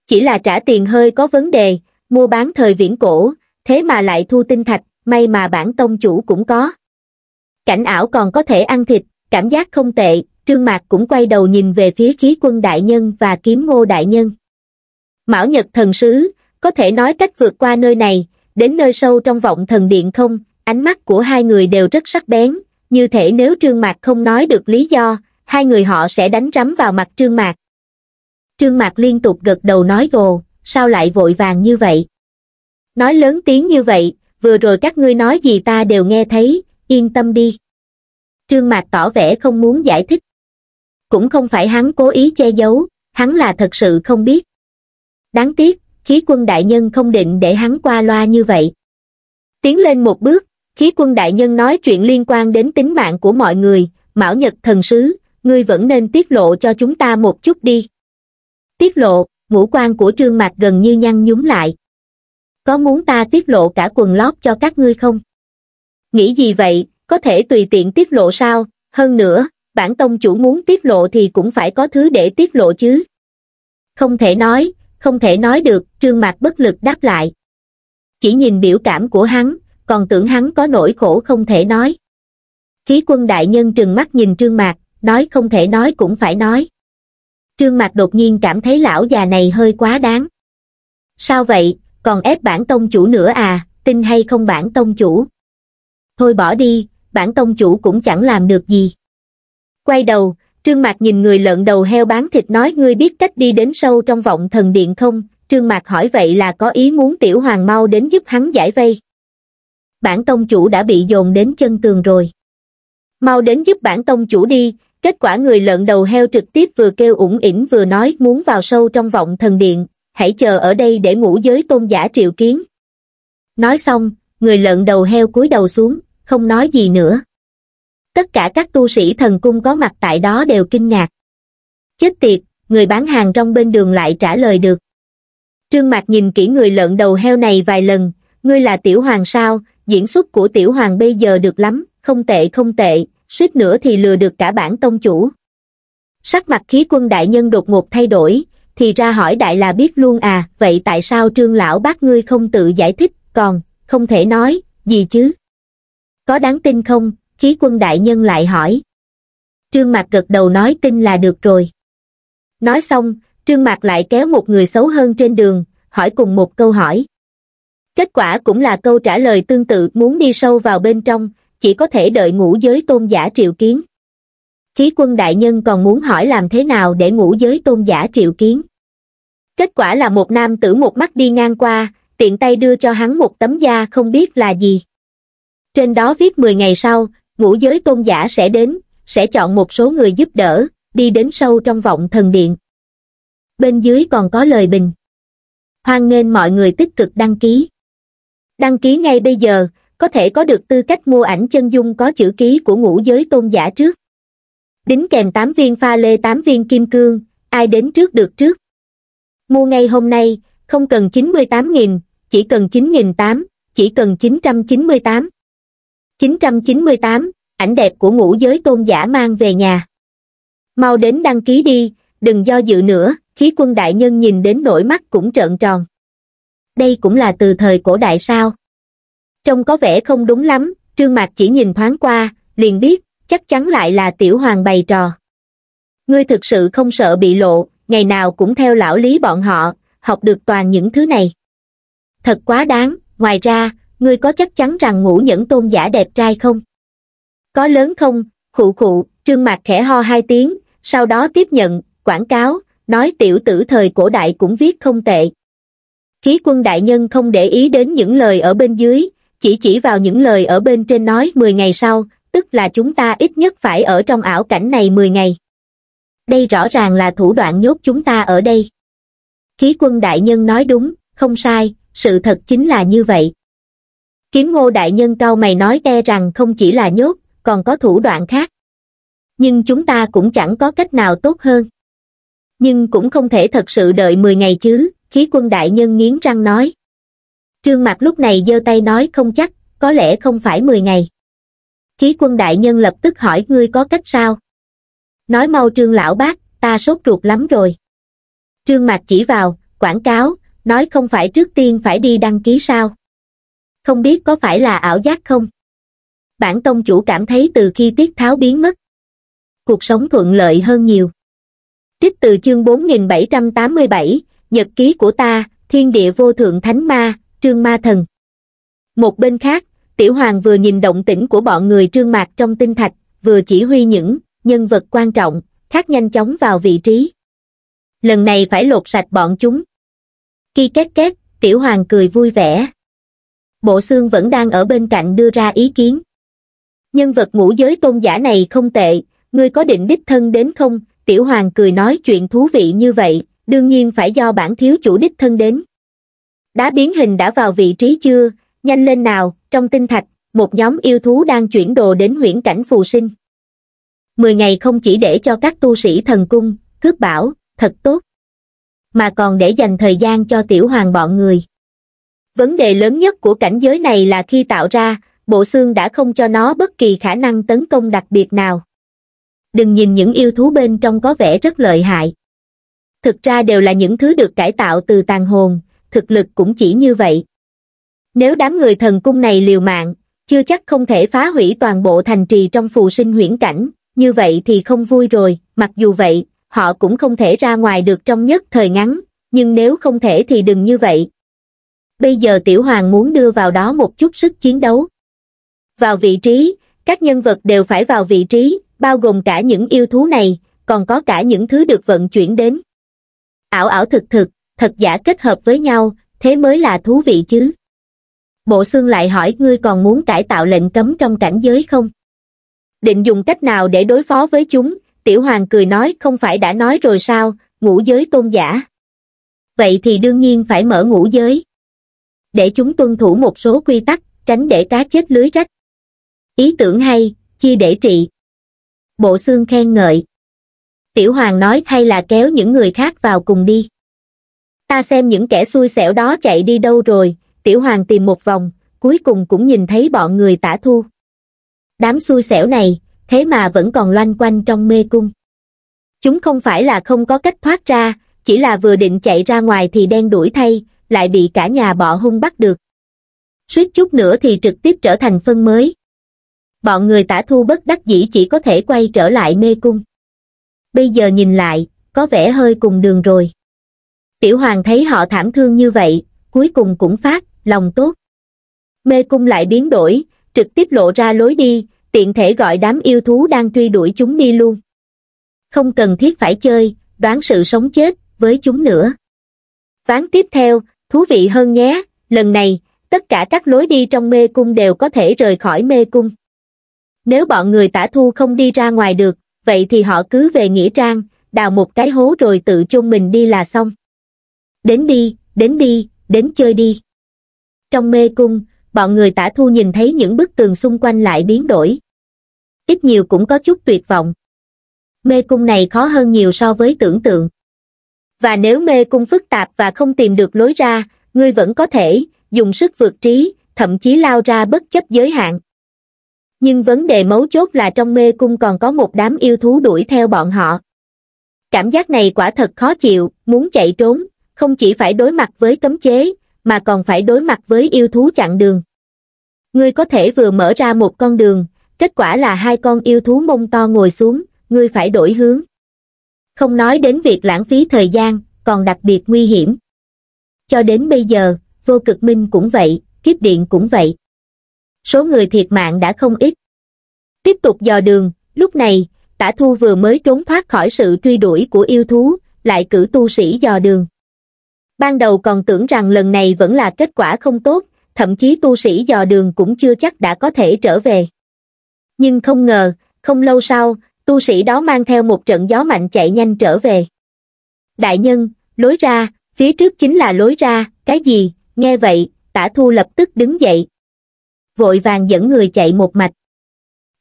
Chỉ là trả tiền hơi có vấn đề, mua bán thời viễn cổ, thế mà lại thu tinh thạch, may mà bản tông chủ cũng có. Cảnh ảo còn có thể ăn thịt, cảm giác không tệ, trương mạc cũng quay đầu nhìn về phía khí quân đại nhân và kiếm ngô đại nhân. Mão Nhật thần sứ, có thể nói cách vượt qua nơi này, đến nơi sâu trong vọng thần điện không, ánh mắt của hai người đều rất sắc bén, như thể nếu trương mạc không nói được lý do hai người họ sẽ đánh rắm vào mặt trương mạc trương mạc liên tục gật đầu nói gồ sao lại vội vàng như vậy nói lớn tiếng như vậy vừa rồi các ngươi nói gì ta đều nghe thấy yên tâm đi trương mạc tỏ vẻ không muốn giải thích cũng không phải hắn cố ý che giấu hắn là thật sự không biết đáng tiếc khí quân đại nhân không định để hắn qua loa như vậy tiến lên một bước khí quân đại nhân nói chuyện liên quan đến tính mạng của mọi người mão nhật thần sứ ngươi vẫn nên tiết lộ cho chúng ta một chút đi tiết lộ ngũ quan của trương mạc gần như nhăn nhúm lại có muốn ta tiết lộ cả quần lót cho các ngươi không nghĩ gì vậy có thể tùy tiện tiết lộ sao hơn nữa bản tông chủ muốn tiết lộ thì cũng phải có thứ để tiết lộ chứ không thể nói không thể nói được trương mạc bất lực đáp lại chỉ nhìn biểu cảm của hắn còn tưởng hắn có nỗi khổ không thể nói. Khí quân đại nhân trừng mắt nhìn Trương Mạc, nói không thể nói cũng phải nói. Trương Mạc đột nhiên cảm thấy lão già này hơi quá đáng. Sao vậy, còn ép bản tông chủ nữa à, tin hay không bản tông chủ? Thôi bỏ đi, bản tông chủ cũng chẳng làm được gì. Quay đầu, Trương Mạc nhìn người lợn đầu heo bán thịt nói ngươi biết cách đi đến sâu trong vọng thần điện không? Trương Mạc hỏi vậy là có ý muốn tiểu hoàng mau đến giúp hắn giải vây bản tông chủ đã bị dồn đến chân tường rồi. Mau đến giúp bản tông chủ đi, kết quả người lợn đầu heo trực tiếp vừa kêu ủng ỉn vừa nói muốn vào sâu trong vọng thần điện, hãy chờ ở đây để ngủ giới tôn giả triệu kiến. Nói xong, người lợn đầu heo cúi đầu xuống, không nói gì nữa. Tất cả các tu sĩ thần cung có mặt tại đó đều kinh ngạc. Chết tiệt, người bán hàng trong bên đường lại trả lời được. Trương Mạc nhìn kỹ người lợn đầu heo này vài lần, ngươi là tiểu hoàng sao, diễn xuất của tiểu hoàng bây giờ được lắm, không tệ không tệ, suýt nữa thì lừa được cả bản tông chủ. Sắc mặt khí quân đại nhân đột ngột thay đổi, thì ra hỏi đại là biết luôn à, vậy tại sao trương lão bác ngươi không tự giải thích, còn, không thể nói, gì chứ? Có đáng tin không? Khí quân đại nhân lại hỏi. Trương Mạc gật đầu nói tin là được rồi. Nói xong, Trương Mạc lại kéo một người xấu hơn trên đường, hỏi cùng một câu hỏi. Kết quả cũng là câu trả lời tương tự muốn đi sâu vào bên trong, chỉ có thể đợi ngũ giới tôn giả triệu kiến. Khí quân đại nhân còn muốn hỏi làm thế nào để ngũ giới tôn giả triệu kiến. Kết quả là một nam tử một mắt đi ngang qua, tiện tay đưa cho hắn một tấm da không biết là gì. Trên đó viết 10 ngày sau, ngũ giới tôn giả sẽ đến, sẽ chọn một số người giúp đỡ, đi đến sâu trong vọng thần điện. Bên dưới còn có lời bình. Hoan nghênh mọi người tích cực đăng ký đăng ký ngay bây giờ có thể có được tư cách mua ảnh chân dung có chữ ký của ngũ giới tôn giả trước đính kèm tám viên pha lê tám viên kim cương ai đến trước được trước mua ngay hôm nay không cần chín mươi tám nghìn chỉ cần chín nghìn tám chỉ cần chín trăm chín mươi tám chín trăm chín mươi tám ảnh đẹp của ngũ giới tôn giả mang về nhà mau đến đăng ký đi đừng do dự nữa khí quân đại nhân nhìn đến nỗi mắt cũng trợn tròn đây cũng là từ thời cổ đại sao? Trông có vẻ không đúng lắm, trương mạc chỉ nhìn thoáng qua, liền biết, chắc chắn lại là tiểu hoàng bày trò. Ngươi thực sự không sợ bị lộ, ngày nào cũng theo lão lý bọn họ, học được toàn những thứ này. Thật quá đáng, ngoài ra, ngươi có chắc chắn rằng ngũ nhẫn tôn giả đẹp trai không? Có lớn không? Khụ khụ, trương mạc khẽ ho hai tiếng, sau đó tiếp nhận, quảng cáo, nói tiểu tử thời cổ đại cũng viết không tệ. Khí quân đại nhân không để ý đến những lời ở bên dưới, chỉ chỉ vào những lời ở bên trên nói 10 ngày sau, tức là chúng ta ít nhất phải ở trong ảo cảnh này 10 ngày. Đây rõ ràng là thủ đoạn nhốt chúng ta ở đây. Khí quân đại nhân nói đúng, không sai, sự thật chính là như vậy. Kiếm ngô đại nhân cao mày nói e rằng không chỉ là nhốt, còn có thủ đoạn khác. Nhưng chúng ta cũng chẳng có cách nào tốt hơn. Nhưng cũng không thể thật sự đợi 10 ngày chứ, khí quân đại nhân nghiến răng nói trương mặt lúc này giơ tay nói không chắc có lẽ không phải mười ngày khí quân đại nhân lập tức hỏi ngươi có cách sao nói mau trương lão bác ta sốt ruột lắm rồi trương mặt chỉ vào quảng cáo nói không phải trước tiên phải đi đăng ký sao không biết có phải là ảo giác không bản tông chủ cảm thấy từ khi tiết tháo biến mất cuộc sống thuận lợi hơn nhiều trích từ chương 4787, nhật ký của ta thiên địa vô thượng thánh ma trương ma thần một bên khác tiểu hoàng vừa nhìn động tĩnh của bọn người trương mạc trong tinh thạch vừa chỉ huy những nhân vật quan trọng khác nhanh chóng vào vị trí lần này phải lột sạch bọn chúng khi két két tiểu hoàng cười vui vẻ bộ xương vẫn đang ở bên cạnh đưa ra ý kiến nhân vật ngũ giới tôn giả này không tệ ngươi có định đích thân đến không tiểu hoàng cười nói chuyện thú vị như vậy đương nhiên phải do bản thiếu chủ đích thân đến. Đá biến hình đã vào vị trí chưa, nhanh lên nào, trong tinh thạch, một nhóm yêu thú đang chuyển đồ đến huyễn cảnh phù sinh. Mười ngày không chỉ để cho các tu sĩ thần cung, cướp bảo, thật tốt, mà còn để dành thời gian cho tiểu hoàng bọn người. Vấn đề lớn nhất của cảnh giới này là khi tạo ra, bộ xương đã không cho nó bất kỳ khả năng tấn công đặc biệt nào. Đừng nhìn những yêu thú bên trong có vẻ rất lợi hại thực ra đều là những thứ được cải tạo từ tàn hồn, thực lực cũng chỉ như vậy. Nếu đám người thần cung này liều mạng, chưa chắc không thể phá hủy toàn bộ thành trì trong phù sinh huyễn cảnh, như vậy thì không vui rồi, mặc dù vậy, họ cũng không thể ra ngoài được trong nhất thời ngắn, nhưng nếu không thể thì đừng như vậy. Bây giờ Tiểu Hoàng muốn đưa vào đó một chút sức chiến đấu. Vào vị trí, các nhân vật đều phải vào vị trí, bao gồm cả những yêu thú này, còn có cả những thứ được vận chuyển đến ảo ảo thực thực, thật giả kết hợp với nhau, thế mới là thú vị chứ. Bộ xương lại hỏi ngươi còn muốn cải tạo lệnh cấm trong cảnh giới không? Định dùng cách nào để đối phó với chúng, tiểu hoàng cười nói không phải đã nói rồi sao, ngũ giới tôn giả. Vậy thì đương nhiên phải mở ngũ giới. Để chúng tuân thủ một số quy tắc, tránh để cá chết lưới rách. Ý tưởng hay, chia để trị. Bộ xương khen ngợi tiểu hoàng nói hay là kéo những người khác vào cùng đi ta xem những kẻ xui xẻo đó chạy đi đâu rồi tiểu hoàng tìm một vòng cuối cùng cũng nhìn thấy bọn người tả thu đám xui xẻo này thế mà vẫn còn loanh quanh trong mê cung chúng không phải là không có cách thoát ra chỉ là vừa định chạy ra ngoài thì đen đuổi thay lại bị cả nhà bọ hung bắt được suýt chút nữa thì trực tiếp trở thành phân mới bọn người tả thu bất đắc dĩ chỉ có thể quay trở lại mê cung bây giờ nhìn lại, có vẻ hơi cùng đường rồi. Tiểu hoàng thấy họ thảm thương như vậy, cuối cùng cũng phát, lòng tốt. Mê cung lại biến đổi, trực tiếp lộ ra lối đi, tiện thể gọi đám yêu thú đang truy đuổi chúng đi luôn. Không cần thiết phải chơi, đoán sự sống chết, với chúng nữa. Ván tiếp theo, thú vị hơn nhé, lần này, tất cả các lối đi trong mê cung đều có thể rời khỏi mê cung. Nếu bọn người tả thu không đi ra ngoài được, vậy thì họ cứ về nghĩa trang, đào một cái hố rồi tự chôn mình đi là xong. Đến đi, đến đi, đến chơi đi. Trong mê cung, bọn người tả thu nhìn thấy những bức tường xung quanh lại biến đổi. Ít nhiều cũng có chút tuyệt vọng. Mê cung này khó hơn nhiều so với tưởng tượng. Và nếu mê cung phức tạp và không tìm được lối ra, ngươi vẫn có thể dùng sức vượt trí, thậm chí lao ra bất chấp giới hạn nhưng vấn đề mấu chốt là trong mê cung còn có một đám yêu thú đuổi theo bọn họ cảm giác này quả thật khó chịu muốn chạy trốn không chỉ phải đối mặt với cấm chế mà còn phải đối mặt với yêu thú chặn đường ngươi có thể vừa mở ra một con đường kết quả là hai con yêu thú mông to ngồi xuống ngươi phải đổi hướng không nói đến việc lãng phí thời gian còn đặc biệt nguy hiểm cho đến bây giờ vô cực minh cũng vậy kiếp điện cũng vậy số người thiệt mạng đã không ít. Tiếp tục dò đường, lúc này, tả thu vừa mới trốn thoát khỏi sự truy đuổi của yêu thú, lại cử tu sĩ dò đường. Ban đầu còn tưởng rằng lần này vẫn là kết quả không tốt, thậm chí tu sĩ dò đường cũng chưa chắc đã có thể trở về. Nhưng không ngờ, không lâu sau, tu sĩ đó mang theo một trận gió mạnh chạy nhanh trở về. Đại nhân, lối ra, phía trước chính là lối ra, cái gì, nghe vậy, tả thu lập tức đứng dậy, vội vàng dẫn người chạy một mạch.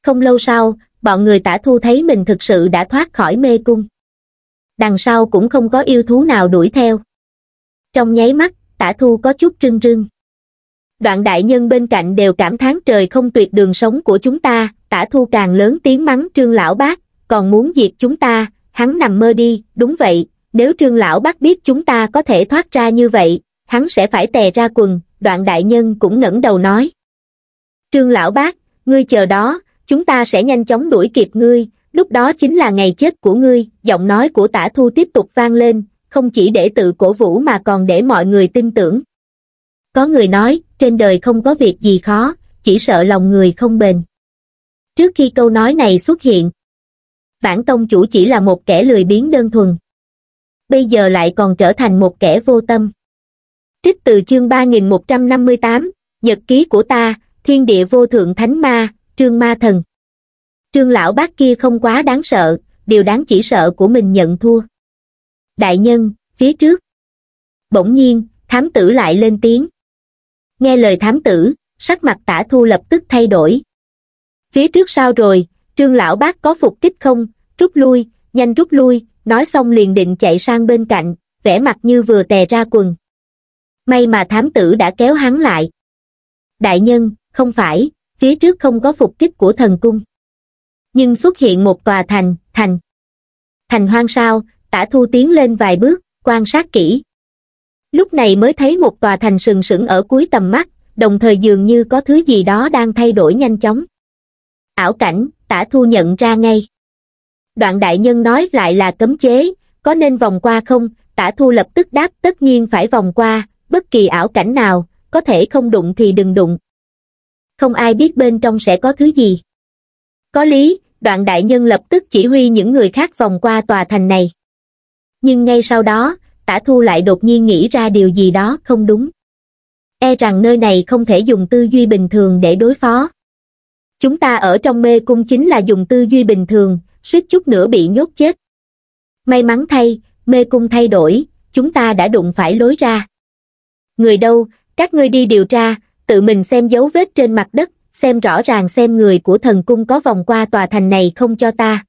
Không lâu sau, bọn người tả thu thấy mình thực sự đã thoát khỏi mê cung. Đằng sau cũng không có yêu thú nào đuổi theo. Trong nháy mắt, tả thu có chút rưng rưng. Đoạn đại nhân bên cạnh đều cảm thán trời không tuyệt đường sống của chúng ta, tả thu càng lớn tiếng mắng trương lão bác, còn muốn diệt chúng ta, hắn nằm mơ đi, đúng vậy, nếu trương lão bác biết chúng ta có thể thoát ra như vậy, hắn sẽ phải tè ra quần, đoạn đại nhân cũng ngẩng đầu nói. Trương lão bác, ngươi chờ đó, chúng ta sẽ nhanh chóng đuổi kịp ngươi, lúc đó chính là ngày chết của ngươi, giọng nói của tả thu tiếp tục vang lên, không chỉ để tự cổ vũ mà còn để mọi người tin tưởng. Có người nói, trên đời không có việc gì khó, chỉ sợ lòng người không bền. Trước khi câu nói này xuất hiện, bản tông chủ chỉ là một kẻ lười biếng đơn thuần. Bây giờ lại còn trở thành một kẻ vô tâm. Trích từ chương 3158, Nhật ký của ta, thiên địa vô thượng thánh ma trương ma thần trương lão bác kia không quá đáng sợ điều đáng chỉ sợ của mình nhận thua đại nhân phía trước bỗng nhiên thám tử lại lên tiếng nghe lời thám tử sắc mặt tả thu lập tức thay đổi phía trước sao rồi trương lão bác có phục kích không rút lui nhanh rút lui nói xong liền định chạy sang bên cạnh vẻ mặt như vừa tè ra quần may mà thám tử đã kéo hắn lại đại nhân không phải, phía trước không có phục kích của thần cung. Nhưng xuất hiện một tòa thành, thành. Thành hoang sao, tả thu tiến lên vài bước, quan sát kỹ. Lúc này mới thấy một tòa thành sừng sững ở cuối tầm mắt, đồng thời dường như có thứ gì đó đang thay đổi nhanh chóng. Ảo cảnh, tả thu nhận ra ngay. Đoạn đại nhân nói lại là cấm chế, có nên vòng qua không? Tả thu lập tức đáp tất nhiên phải vòng qua, bất kỳ ảo cảnh nào, có thể không đụng thì đừng đụng, không ai biết bên trong sẽ có thứ gì. Có lý, đoạn đại nhân lập tức chỉ huy những người khác vòng qua tòa thành này. Nhưng ngay sau đó, tả thu lại đột nhiên nghĩ ra điều gì đó không đúng. E rằng nơi này không thể dùng tư duy bình thường để đối phó. Chúng ta ở trong mê cung chính là dùng tư duy bình thường, suýt chút nữa bị nhốt chết. May mắn thay, mê cung thay đổi, chúng ta đã đụng phải lối ra. Người đâu, các ngươi đi điều tra, tự mình xem dấu vết trên mặt đất, xem rõ ràng xem người của thần cung có vòng qua tòa thành này không cho ta.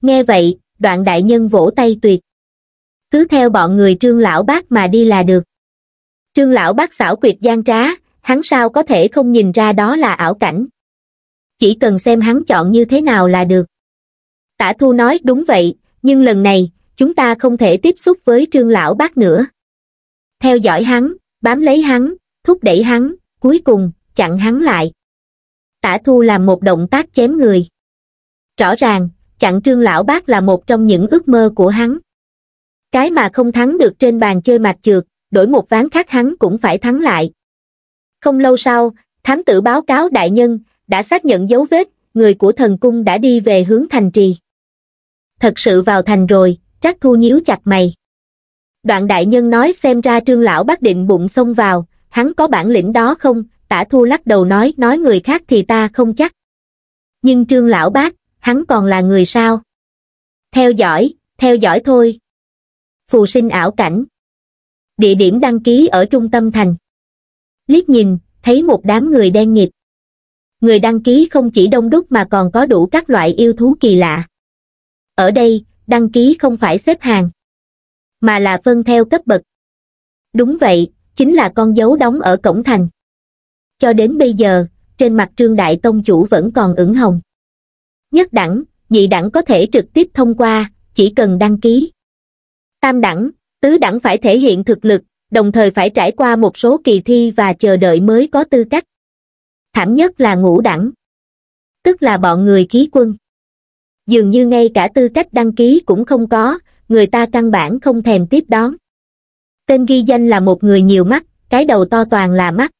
Nghe vậy, đoạn đại nhân vỗ tay tuyệt. Cứ theo bọn người trương lão bác mà đi là được. Trương lão bác xảo quyệt gian trá, hắn sao có thể không nhìn ra đó là ảo cảnh. Chỉ cần xem hắn chọn như thế nào là được. Tả thu nói đúng vậy, nhưng lần này, chúng ta không thể tiếp xúc với trương lão bác nữa. Theo dõi hắn, bám lấy hắn, thúc đẩy hắn, cuối cùng chặn hắn lại tả thu làm một động tác chém người rõ ràng chặn trương lão bác là một trong những ước mơ của hắn cái mà không thắng được trên bàn chơi mạc trượt đổi một ván khác hắn cũng phải thắng lại không lâu sau thám tử báo cáo đại nhân đã xác nhận dấu vết người của thần cung đã đi về hướng thành trì thật sự vào thành rồi trác thu nhíu chặt mày đoạn đại nhân nói xem ra trương lão bác định bụng xông vào hắn có bản lĩnh đó không, tả thu lắc đầu nói, nói người khác thì ta không chắc. Nhưng trương lão bác, hắn còn là người sao? Theo dõi, theo dõi thôi. Phù sinh ảo cảnh. Địa điểm đăng ký ở trung tâm thành. Liếc nhìn, thấy một đám người đen nghịt. Người đăng ký không chỉ đông đúc mà còn có đủ các loại yêu thú kỳ lạ. Ở đây, đăng ký không phải xếp hàng, mà là phân theo cấp bậc. Đúng vậy, chính là con dấu đóng ở cổng thành cho đến bây giờ trên mặt trương đại tông chủ vẫn còn ửng hồng nhất đẳng nhị đẳng có thể trực tiếp thông qua chỉ cần đăng ký tam đẳng tứ đẳng phải thể hiện thực lực đồng thời phải trải qua một số kỳ thi và chờ đợi mới có tư cách thảm nhất là ngũ đẳng tức là bọn người khí quân dường như ngay cả tư cách đăng ký cũng không có người ta căn bản không thèm tiếp đón tên ghi danh là một người nhiều mắt cái đầu to toàn là mắt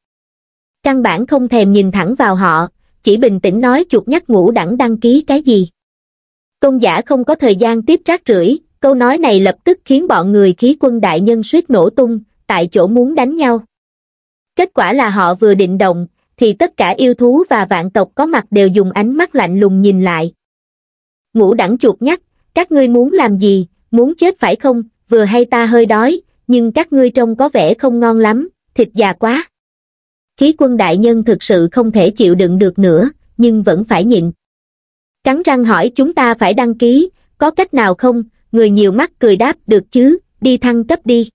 căn bản không thèm nhìn thẳng vào họ chỉ bình tĩnh nói chuột nhắc ngủ đẳng đăng ký cái gì tôn giả không có thời gian tiếp rác rưởi câu nói này lập tức khiến bọn người khí quân đại nhân suýt nổ tung tại chỗ muốn đánh nhau kết quả là họ vừa định động thì tất cả yêu thú và vạn tộc có mặt đều dùng ánh mắt lạnh lùng nhìn lại Ngũ đẳng chuột nhắc các ngươi muốn làm gì muốn chết phải không vừa hay ta hơi đói nhưng các ngươi trông có vẻ không ngon lắm thịt già quá khí quân đại nhân thực sự không thể chịu đựng được nữa nhưng vẫn phải nhịn cắn răng hỏi chúng ta phải đăng ký có cách nào không người nhiều mắt cười đáp được chứ đi thăng cấp đi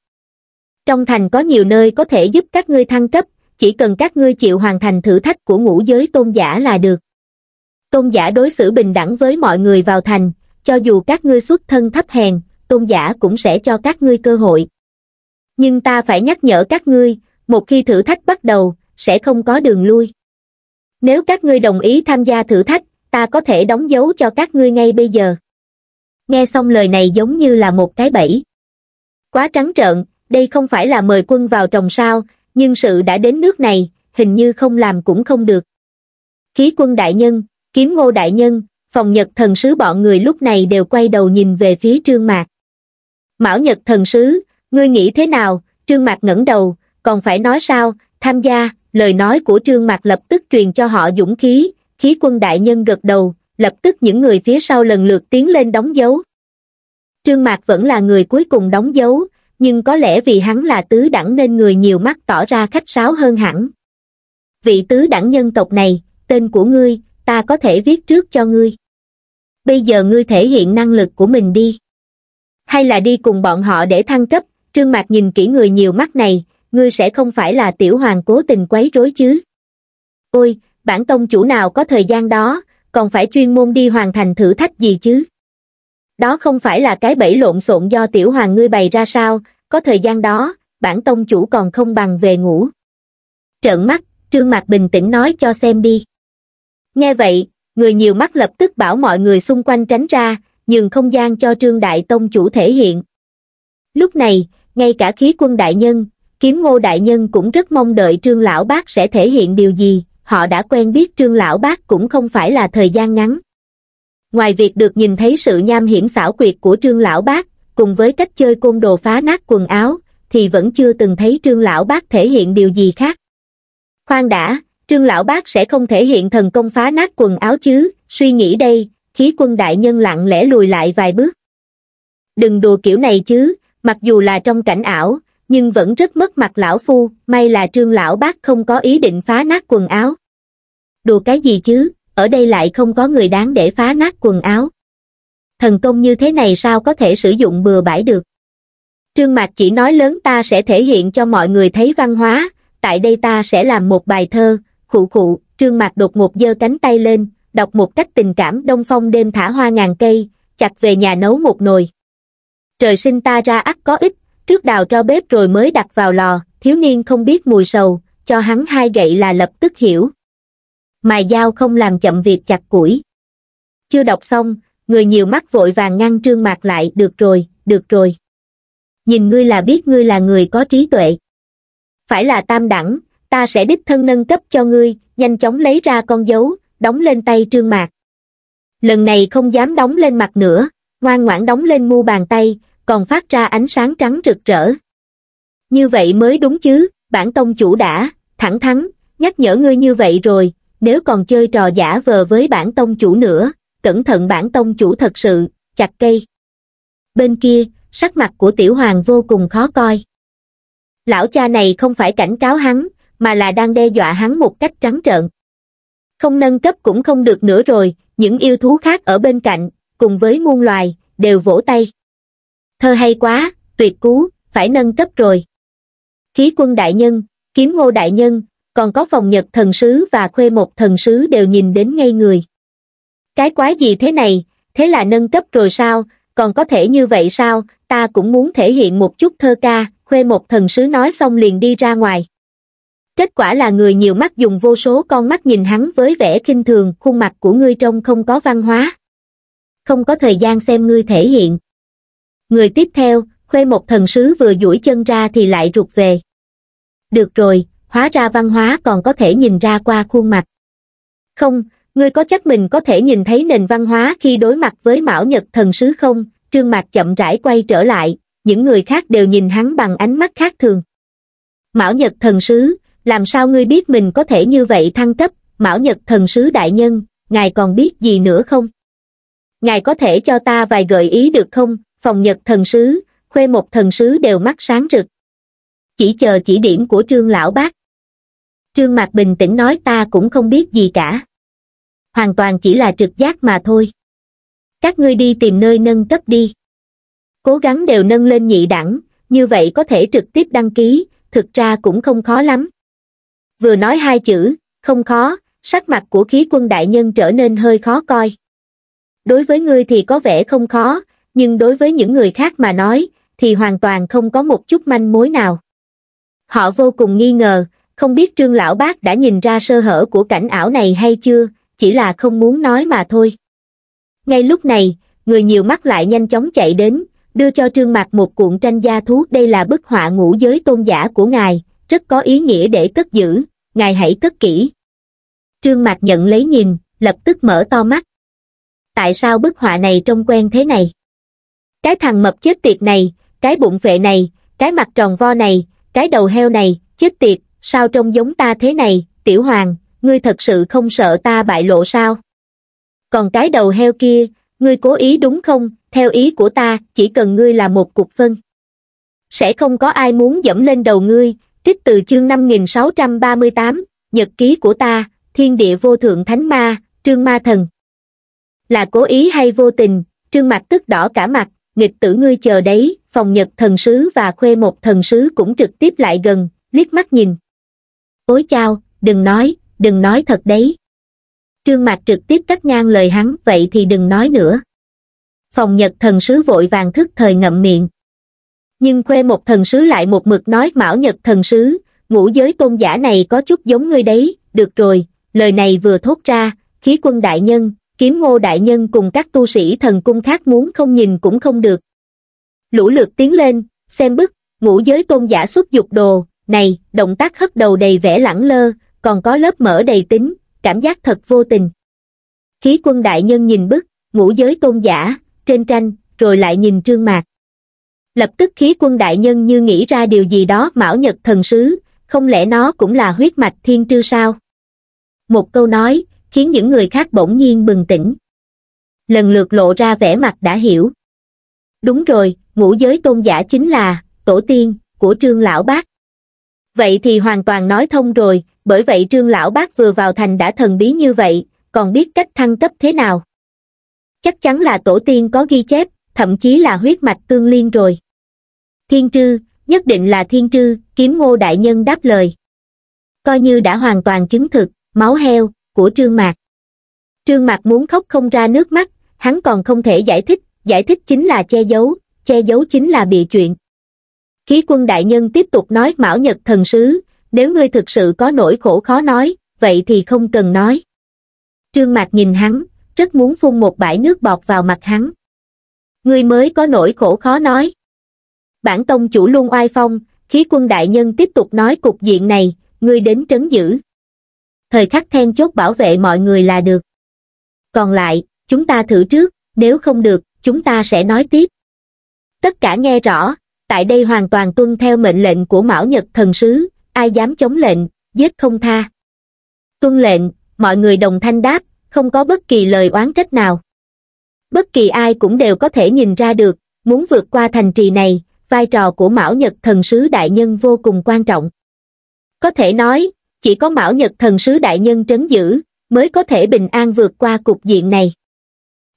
trong thành có nhiều nơi có thể giúp các ngươi thăng cấp chỉ cần các ngươi chịu hoàn thành thử thách của ngũ giới tôn giả là được tôn giả đối xử bình đẳng với mọi người vào thành cho dù các ngươi xuất thân thấp hèn tôn giả cũng sẽ cho các ngươi cơ hội nhưng ta phải nhắc nhở các ngươi một khi thử thách bắt đầu sẽ không có đường lui nếu các ngươi đồng ý tham gia thử thách ta có thể đóng dấu cho các ngươi ngay bây giờ nghe xong lời này giống như là một cái bẫy quá trắng trợn đây không phải là mời quân vào trồng sao nhưng sự đã đến nước này hình như không làm cũng không được khí quân đại nhân kiếm ngô đại nhân phòng nhật thần sứ bọn người lúc này đều quay đầu nhìn về phía trương mạc mão nhật thần sứ ngươi nghĩ thế nào trương mạc ngẩng đầu còn phải nói sao tham gia lời nói của trương mạc lập tức truyền cho họ dũng khí khí quân đại nhân gật đầu lập tức những người phía sau lần lượt tiến lên đóng dấu trương mạc vẫn là người cuối cùng đóng dấu nhưng có lẽ vì hắn là tứ đẳng nên người nhiều mắt tỏ ra khách sáo hơn hẳn vị tứ đẳng nhân tộc này tên của ngươi ta có thể viết trước cho ngươi bây giờ ngươi thể hiện năng lực của mình đi hay là đi cùng bọn họ để thăng cấp trương mạc nhìn kỹ người nhiều mắt này ngươi sẽ không phải là tiểu hoàng cố tình quấy rối chứ ôi bản tông chủ nào có thời gian đó còn phải chuyên môn đi hoàn thành thử thách gì chứ đó không phải là cái bẫy lộn xộn do tiểu hoàng ngươi bày ra sao có thời gian đó bản tông chủ còn không bằng về ngủ trợn mắt trương mạc bình tĩnh nói cho xem đi nghe vậy người nhiều mắt lập tức bảo mọi người xung quanh tránh ra nhường không gian cho trương đại tông chủ thể hiện lúc này ngay cả khí quân đại nhân, kiếm ngô đại nhân cũng rất mong đợi trương lão bác sẽ thể hiện điều gì, họ đã quen biết trương lão bác cũng không phải là thời gian ngắn. Ngoài việc được nhìn thấy sự nham hiểm xảo quyệt của trương lão bác, cùng với cách chơi côn đồ phá nát quần áo, thì vẫn chưa từng thấy trương lão bác thể hiện điều gì khác. Khoan đã, trương lão bác sẽ không thể hiện thần công phá nát quần áo chứ, suy nghĩ đây, khí quân đại nhân lặng lẽ lùi lại vài bước. Đừng đùa kiểu này chứ, mặc dù là trong cảnh ảo nhưng vẫn rất mất mặt lão phu may là trương lão bác không có ý định phá nát quần áo đùa cái gì chứ ở đây lại không có người đáng để phá nát quần áo thần công như thế này sao có thể sử dụng bừa bãi được trương mạc chỉ nói lớn ta sẽ thể hiện cho mọi người thấy văn hóa tại đây ta sẽ làm một bài thơ khụ khụ trương mạc đột ngột giơ cánh tay lên đọc một cách tình cảm đông phong đêm thả hoa ngàn cây chặt về nhà nấu một nồi trời sinh ta ra ắt có ích, trước đào cho bếp rồi mới đặt vào lò, thiếu niên không biết mùi sầu, cho hắn hai gậy là lập tức hiểu. Mài dao không làm chậm việc chặt củi. Chưa đọc xong, người nhiều mắt vội vàng ngăn trương mạc lại, được rồi, được rồi. Nhìn ngươi là biết ngươi là người có trí tuệ. Phải là tam đẳng, ta sẽ đích thân nâng cấp cho ngươi, nhanh chóng lấy ra con dấu, đóng lên tay trương mạc. Lần này không dám đóng lên mặt nữa, ngoan ngoãn đóng lên mu bàn tay, còn phát ra ánh sáng trắng rực rỡ. Như vậy mới đúng chứ, bản tông chủ đã, thẳng thắn, nhắc nhở ngươi như vậy rồi, nếu còn chơi trò giả vờ với bản tông chủ nữa, cẩn thận bản tông chủ thật sự, chặt cây. Bên kia, sắc mặt của tiểu hoàng vô cùng khó coi. Lão cha này không phải cảnh cáo hắn, mà là đang đe dọa hắn một cách trắng trợn. Không nâng cấp cũng không được nữa rồi, những yêu thú khác ở bên cạnh, cùng với muôn loài, đều vỗ tay. Thơ hay quá, tuyệt cú, phải nâng cấp rồi. Khí quân đại nhân, kiếm ngô đại nhân, còn có phòng nhật thần sứ và khuê một thần sứ đều nhìn đến ngay người. Cái quái gì thế này, thế là nâng cấp rồi sao, còn có thể như vậy sao, ta cũng muốn thể hiện một chút thơ ca, khuê một thần sứ nói xong liền đi ra ngoài. Kết quả là người nhiều mắt dùng vô số con mắt nhìn hắn với vẻ kinh thường, khuôn mặt của ngươi trông không có văn hóa không có thời gian xem ngươi thể hiện người tiếp theo khuê một thần sứ vừa duỗi chân ra thì lại rụt về được rồi hóa ra văn hóa còn có thể nhìn ra qua khuôn mặt không ngươi có chắc mình có thể nhìn thấy nền văn hóa khi đối mặt với mão nhật thần sứ không trương mạc chậm rãi quay trở lại những người khác đều nhìn hắn bằng ánh mắt khác thường mão nhật thần sứ làm sao ngươi biết mình có thể như vậy thăng cấp mão nhật thần sứ đại nhân ngài còn biết gì nữa không ngài có thể cho ta vài gợi ý được không phòng nhật thần sứ khuê một thần sứ đều mắt sáng rực chỉ chờ chỉ điểm của trương lão bác trương mạc bình tĩnh nói ta cũng không biết gì cả hoàn toàn chỉ là trực giác mà thôi các ngươi đi tìm nơi nâng cấp đi cố gắng đều nâng lên nhị đẳng như vậy có thể trực tiếp đăng ký thực ra cũng không khó lắm vừa nói hai chữ không khó sắc mặt của khí quân đại nhân trở nên hơi khó coi đối với ngươi thì có vẻ không khó, nhưng đối với những người khác mà nói, thì hoàn toàn không có một chút manh mối nào. Họ vô cùng nghi ngờ, không biết trương lão bác đã nhìn ra sơ hở của cảnh ảo này hay chưa, chỉ là không muốn nói mà thôi. Ngay lúc này, người nhiều mắt lại nhanh chóng chạy đến, đưa cho trương mặt một cuộn tranh gia thú đây là bức họa ngũ giới tôn giả của ngài, rất có ý nghĩa để cất giữ, ngài hãy cất kỹ. Trương mặt nhận lấy nhìn, lập tức mở to mắt, tại sao bức họa này trông quen thế này? Cái thằng mập chết tiệt này, cái bụng vệ này, cái mặt tròn vo này, cái đầu heo này, chết tiệt, sao trông giống ta thế này, tiểu hoàng, ngươi thật sự không sợ ta bại lộ sao? Còn cái đầu heo kia, ngươi cố ý đúng không, theo ý của ta, chỉ cần ngươi là một cục phân. Sẽ không có ai muốn dẫm lên đầu ngươi, trích từ chương 5638, nhật ký của ta, thiên địa vô thượng thánh ma, trương ma thần là cố ý hay vô tình trương mặt tức đỏ cả mặt nghịch tử ngươi chờ đấy phòng nhật thần sứ và khuê một thần sứ cũng trực tiếp lại gần liếc mắt nhìn ối chao đừng nói đừng nói thật đấy trương mặt trực tiếp cắt ngang lời hắn vậy thì đừng nói nữa phòng nhật thần sứ vội vàng thức thời ngậm miệng nhưng khuê một thần sứ lại một mực nói mão nhật thần sứ ngũ giới tôn giả này có chút giống ngươi đấy được rồi lời này vừa thốt ra khí quân đại nhân kiếm ngô đại nhân cùng các tu sĩ thần cung khác muốn không nhìn cũng không được. Lũ lượt tiến lên, xem bức, ngũ giới tôn giả xuất dục đồ, này, động tác hất đầu đầy vẻ lẳng lơ, còn có lớp mỡ đầy tính, cảm giác thật vô tình. Khí quân đại nhân nhìn bức, ngũ giới tôn giả, trên tranh, rồi lại nhìn trương mạc. Lập tức khí quân đại nhân như nghĩ ra điều gì đó mão nhật thần sứ, không lẽ nó cũng là huyết mạch thiên trư sao? Một câu nói, khiến những người khác bỗng nhiên bừng tỉnh lần lượt lộ ra vẻ mặt đã hiểu đúng rồi ngũ giới tôn giả chính là tổ tiên của trương lão bác vậy thì hoàn toàn nói thông rồi bởi vậy trương lão bác vừa vào thành đã thần bí như vậy còn biết cách thăng cấp thế nào chắc chắn là tổ tiên có ghi chép thậm chí là huyết mạch tương liên rồi thiên trư nhất định là thiên trư kiếm ngô đại nhân đáp lời coi như đã hoàn toàn chứng thực máu heo của Trương Mạc. Trương Mạc muốn khóc không ra nước mắt, hắn còn không thể giải thích, giải thích chính là che giấu, che giấu chính là bị chuyện. Khí quân đại nhân tiếp tục nói Mão Nhật thần sứ, nếu ngươi thực sự có nỗi khổ khó nói, vậy thì không cần nói. Trương Mạc nhìn hắn, rất muốn phun một bãi nước bọt vào mặt hắn. Ngươi mới có nỗi khổ khó nói. Bản tông chủ luôn oai phong, khí quân đại nhân tiếp tục nói cục diện này, ngươi đến trấn giữ thời khắc then chốt bảo vệ mọi người là được. Còn lại, chúng ta thử trước, nếu không được, chúng ta sẽ nói tiếp. Tất cả nghe rõ, tại đây hoàn toàn tuân theo mệnh lệnh của Mão Nhật thần sứ, ai dám chống lệnh, giết không tha. Tuân lệnh, mọi người đồng thanh đáp, không có bất kỳ lời oán trách nào. Bất kỳ ai cũng đều có thể nhìn ra được, muốn vượt qua thành trì này, vai trò của Mão Nhật thần sứ đại nhân vô cùng quan trọng. Có thể nói, chỉ có mão nhật thần sứ đại nhân trấn giữ mới có thể bình an vượt qua cục diện này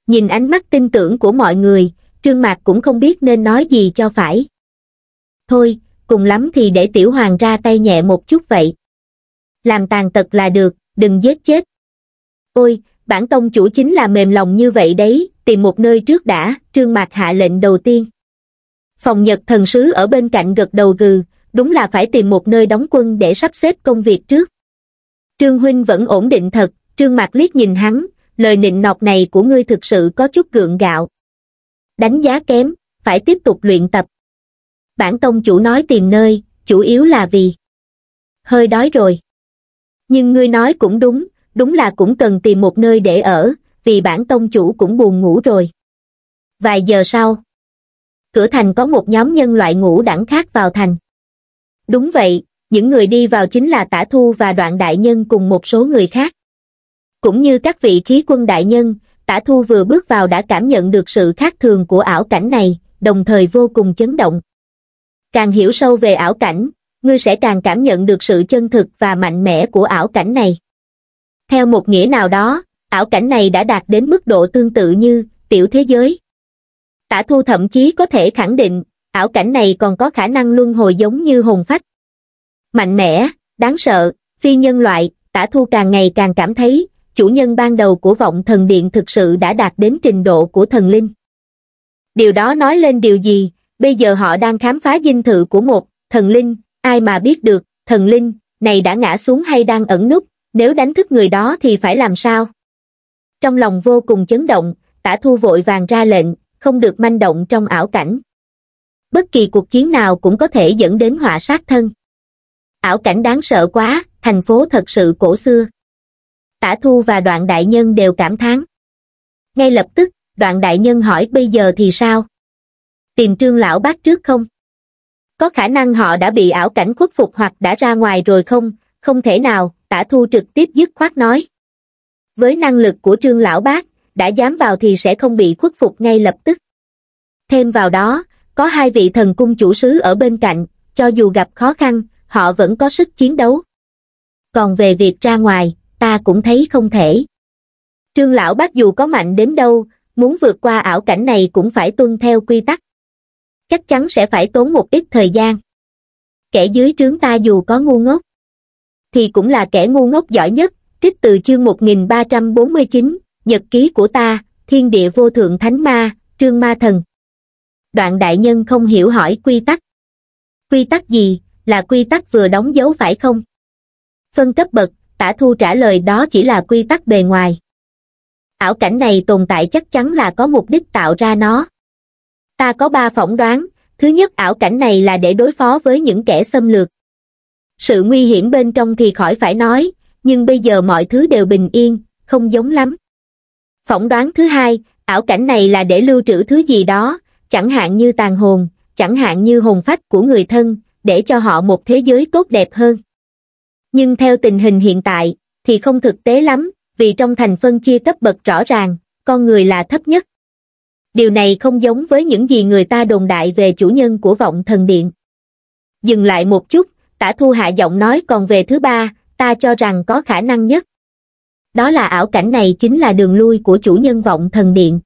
nhìn ánh mắt tin tưởng của mọi người trương mạc cũng không biết nên nói gì cho phải thôi cùng lắm thì để tiểu hoàng ra tay nhẹ một chút vậy làm tàn tật là được đừng giết chết ôi bản tông chủ chính là mềm lòng như vậy đấy tìm một nơi trước đã trương mạc hạ lệnh đầu tiên phòng nhật thần sứ ở bên cạnh gật đầu gừ đúng là phải tìm một nơi đóng quân để sắp xếp công việc trước trương huynh vẫn ổn định thật trương mạc liếc nhìn hắn lời nịnh nọt này của ngươi thực sự có chút gượng gạo đánh giá kém phải tiếp tục luyện tập bản tông chủ nói tìm nơi chủ yếu là vì hơi đói rồi nhưng ngươi nói cũng đúng đúng là cũng cần tìm một nơi để ở vì bản tông chủ cũng buồn ngủ rồi vài giờ sau cửa thành có một nhóm nhân loại ngủ đẳng khác vào thành Đúng vậy, những người đi vào chính là tả thu và đoạn đại nhân cùng một số người khác. Cũng như các vị khí quân đại nhân, tả thu vừa bước vào đã cảm nhận được sự khác thường của ảo cảnh này, đồng thời vô cùng chấn động. Càng hiểu sâu về ảo cảnh, ngươi sẽ càng cảm nhận được sự chân thực và mạnh mẽ của ảo cảnh này. Theo một nghĩa nào đó, ảo cảnh này đã đạt đến mức độ tương tự như tiểu thế giới. Tả thu thậm chí có thể khẳng định, ảo cảnh này còn có khả năng luân hồi giống như hồn phách. Mạnh mẽ, đáng sợ, phi nhân loại, tả thu càng ngày càng cảm thấy, chủ nhân ban đầu của vọng thần điện thực sự đã đạt đến trình độ của thần linh. Điều đó nói lên điều gì, bây giờ họ đang khám phá dinh thự của một, thần linh, ai mà biết được, thần linh, này đã ngã xuống hay đang ẩn núp, nếu đánh thức người đó thì phải làm sao? Trong lòng vô cùng chấn động, tả thu vội vàng ra lệnh, không được manh động trong ảo cảnh bất kỳ cuộc chiến nào cũng có thể dẫn đến họa sát thân ảo cảnh đáng sợ quá thành phố thật sự cổ xưa tả thu và đoạn đại nhân đều cảm thán ngay lập tức đoạn đại nhân hỏi bây giờ thì sao tìm trương lão bác trước không có khả năng họ đã bị ảo cảnh khuất phục hoặc đã ra ngoài rồi không không thể nào tả thu trực tiếp dứt khoát nói với năng lực của trương lão bác đã dám vào thì sẽ không bị khuất phục ngay lập tức thêm vào đó có hai vị thần cung chủ sứ ở bên cạnh, cho dù gặp khó khăn, họ vẫn có sức chiến đấu. Còn về việc ra ngoài, ta cũng thấy không thể. Trương lão bác dù có mạnh đến đâu, muốn vượt qua ảo cảnh này cũng phải tuân theo quy tắc. Chắc chắn sẽ phải tốn một ít thời gian. Kẻ dưới trướng ta dù có ngu ngốc, thì cũng là kẻ ngu ngốc giỏi nhất, trích từ chương 1349, nhật ký của ta, thiên địa vô thượng thánh ma, trương ma thần đoạn đại nhân không hiểu hỏi quy tắc. Quy tắc gì, là quy tắc vừa đóng dấu phải không? Phân cấp bậc, tả thu trả lời đó chỉ là quy tắc bề ngoài. Ảo cảnh này tồn tại chắc chắn là có mục đích tạo ra nó. Ta có ba phỏng đoán, thứ nhất ảo cảnh này là để đối phó với những kẻ xâm lược. Sự nguy hiểm bên trong thì khỏi phải nói, nhưng bây giờ mọi thứ đều bình yên, không giống lắm. Phỏng đoán thứ hai, ảo cảnh này là để lưu trữ thứ gì đó, chẳng hạn như tàn hồn, chẳng hạn như hồn phách của người thân, để cho họ một thế giới tốt đẹp hơn. Nhưng theo tình hình hiện tại, thì không thực tế lắm, vì trong thành phân chia cấp bậc rõ ràng, con người là thấp nhất. Điều này không giống với những gì người ta đồn đại về chủ nhân của vọng thần điện. Dừng lại một chút, tả thu hạ giọng nói còn về thứ ba, ta cho rằng có khả năng nhất. Đó là ảo cảnh này chính là đường lui của chủ nhân vọng thần điện.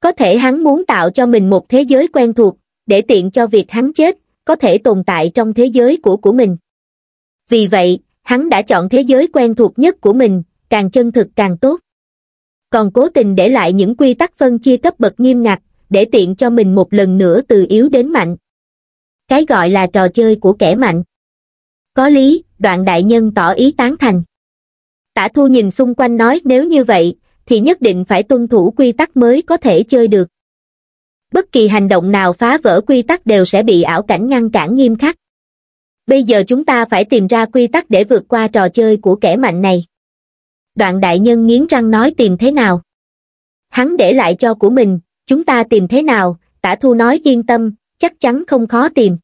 Có thể hắn muốn tạo cho mình một thế giới quen thuộc, để tiện cho việc hắn chết, có thể tồn tại trong thế giới của của mình. Vì vậy, hắn đã chọn thế giới quen thuộc nhất của mình, càng chân thực càng tốt. Còn cố tình để lại những quy tắc phân chia cấp bậc nghiêm ngặt, để tiện cho mình một lần nữa từ yếu đến mạnh. Cái gọi là trò chơi của kẻ mạnh. Có lý, đoạn đại nhân tỏ ý tán thành. Tả thu nhìn xung quanh nói nếu như vậy, thì nhất định phải tuân thủ quy tắc mới có thể chơi được. Bất kỳ hành động nào phá vỡ quy tắc đều sẽ bị ảo cảnh ngăn cản nghiêm khắc. Bây giờ chúng ta phải tìm ra quy tắc để vượt qua trò chơi của kẻ mạnh này. Đoạn đại nhân nghiến răng nói tìm thế nào. Hắn để lại cho của mình, chúng ta tìm thế nào, tả thu nói yên tâm, chắc chắn không khó tìm.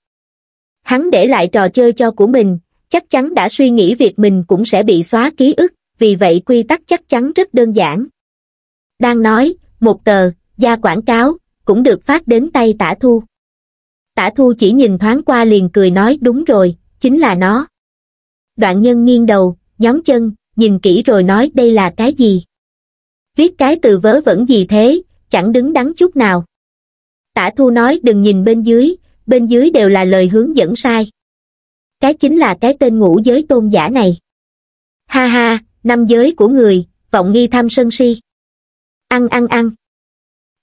Hắn để lại trò chơi cho của mình, chắc chắn đã suy nghĩ việc mình cũng sẽ bị xóa ký ức, vì vậy quy tắc chắc chắn rất đơn giản đang nói một tờ gia quảng cáo cũng được phát đến tay tả thu tả thu chỉ nhìn thoáng qua liền cười nói đúng rồi chính là nó đoạn nhân nghiêng đầu nhón chân nhìn kỹ rồi nói đây là cái gì viết cái từ vớ vẩn gì thế chẳng đứng đắn chút nào tả thu nói đừng nhìn bên dưới bên dưới đều là lời hướng dẫn sai cái chính là cái tên ngũ giới tôn giả này ha ha năm giới của người vọng nghi tham sân si ăn ăn ăn.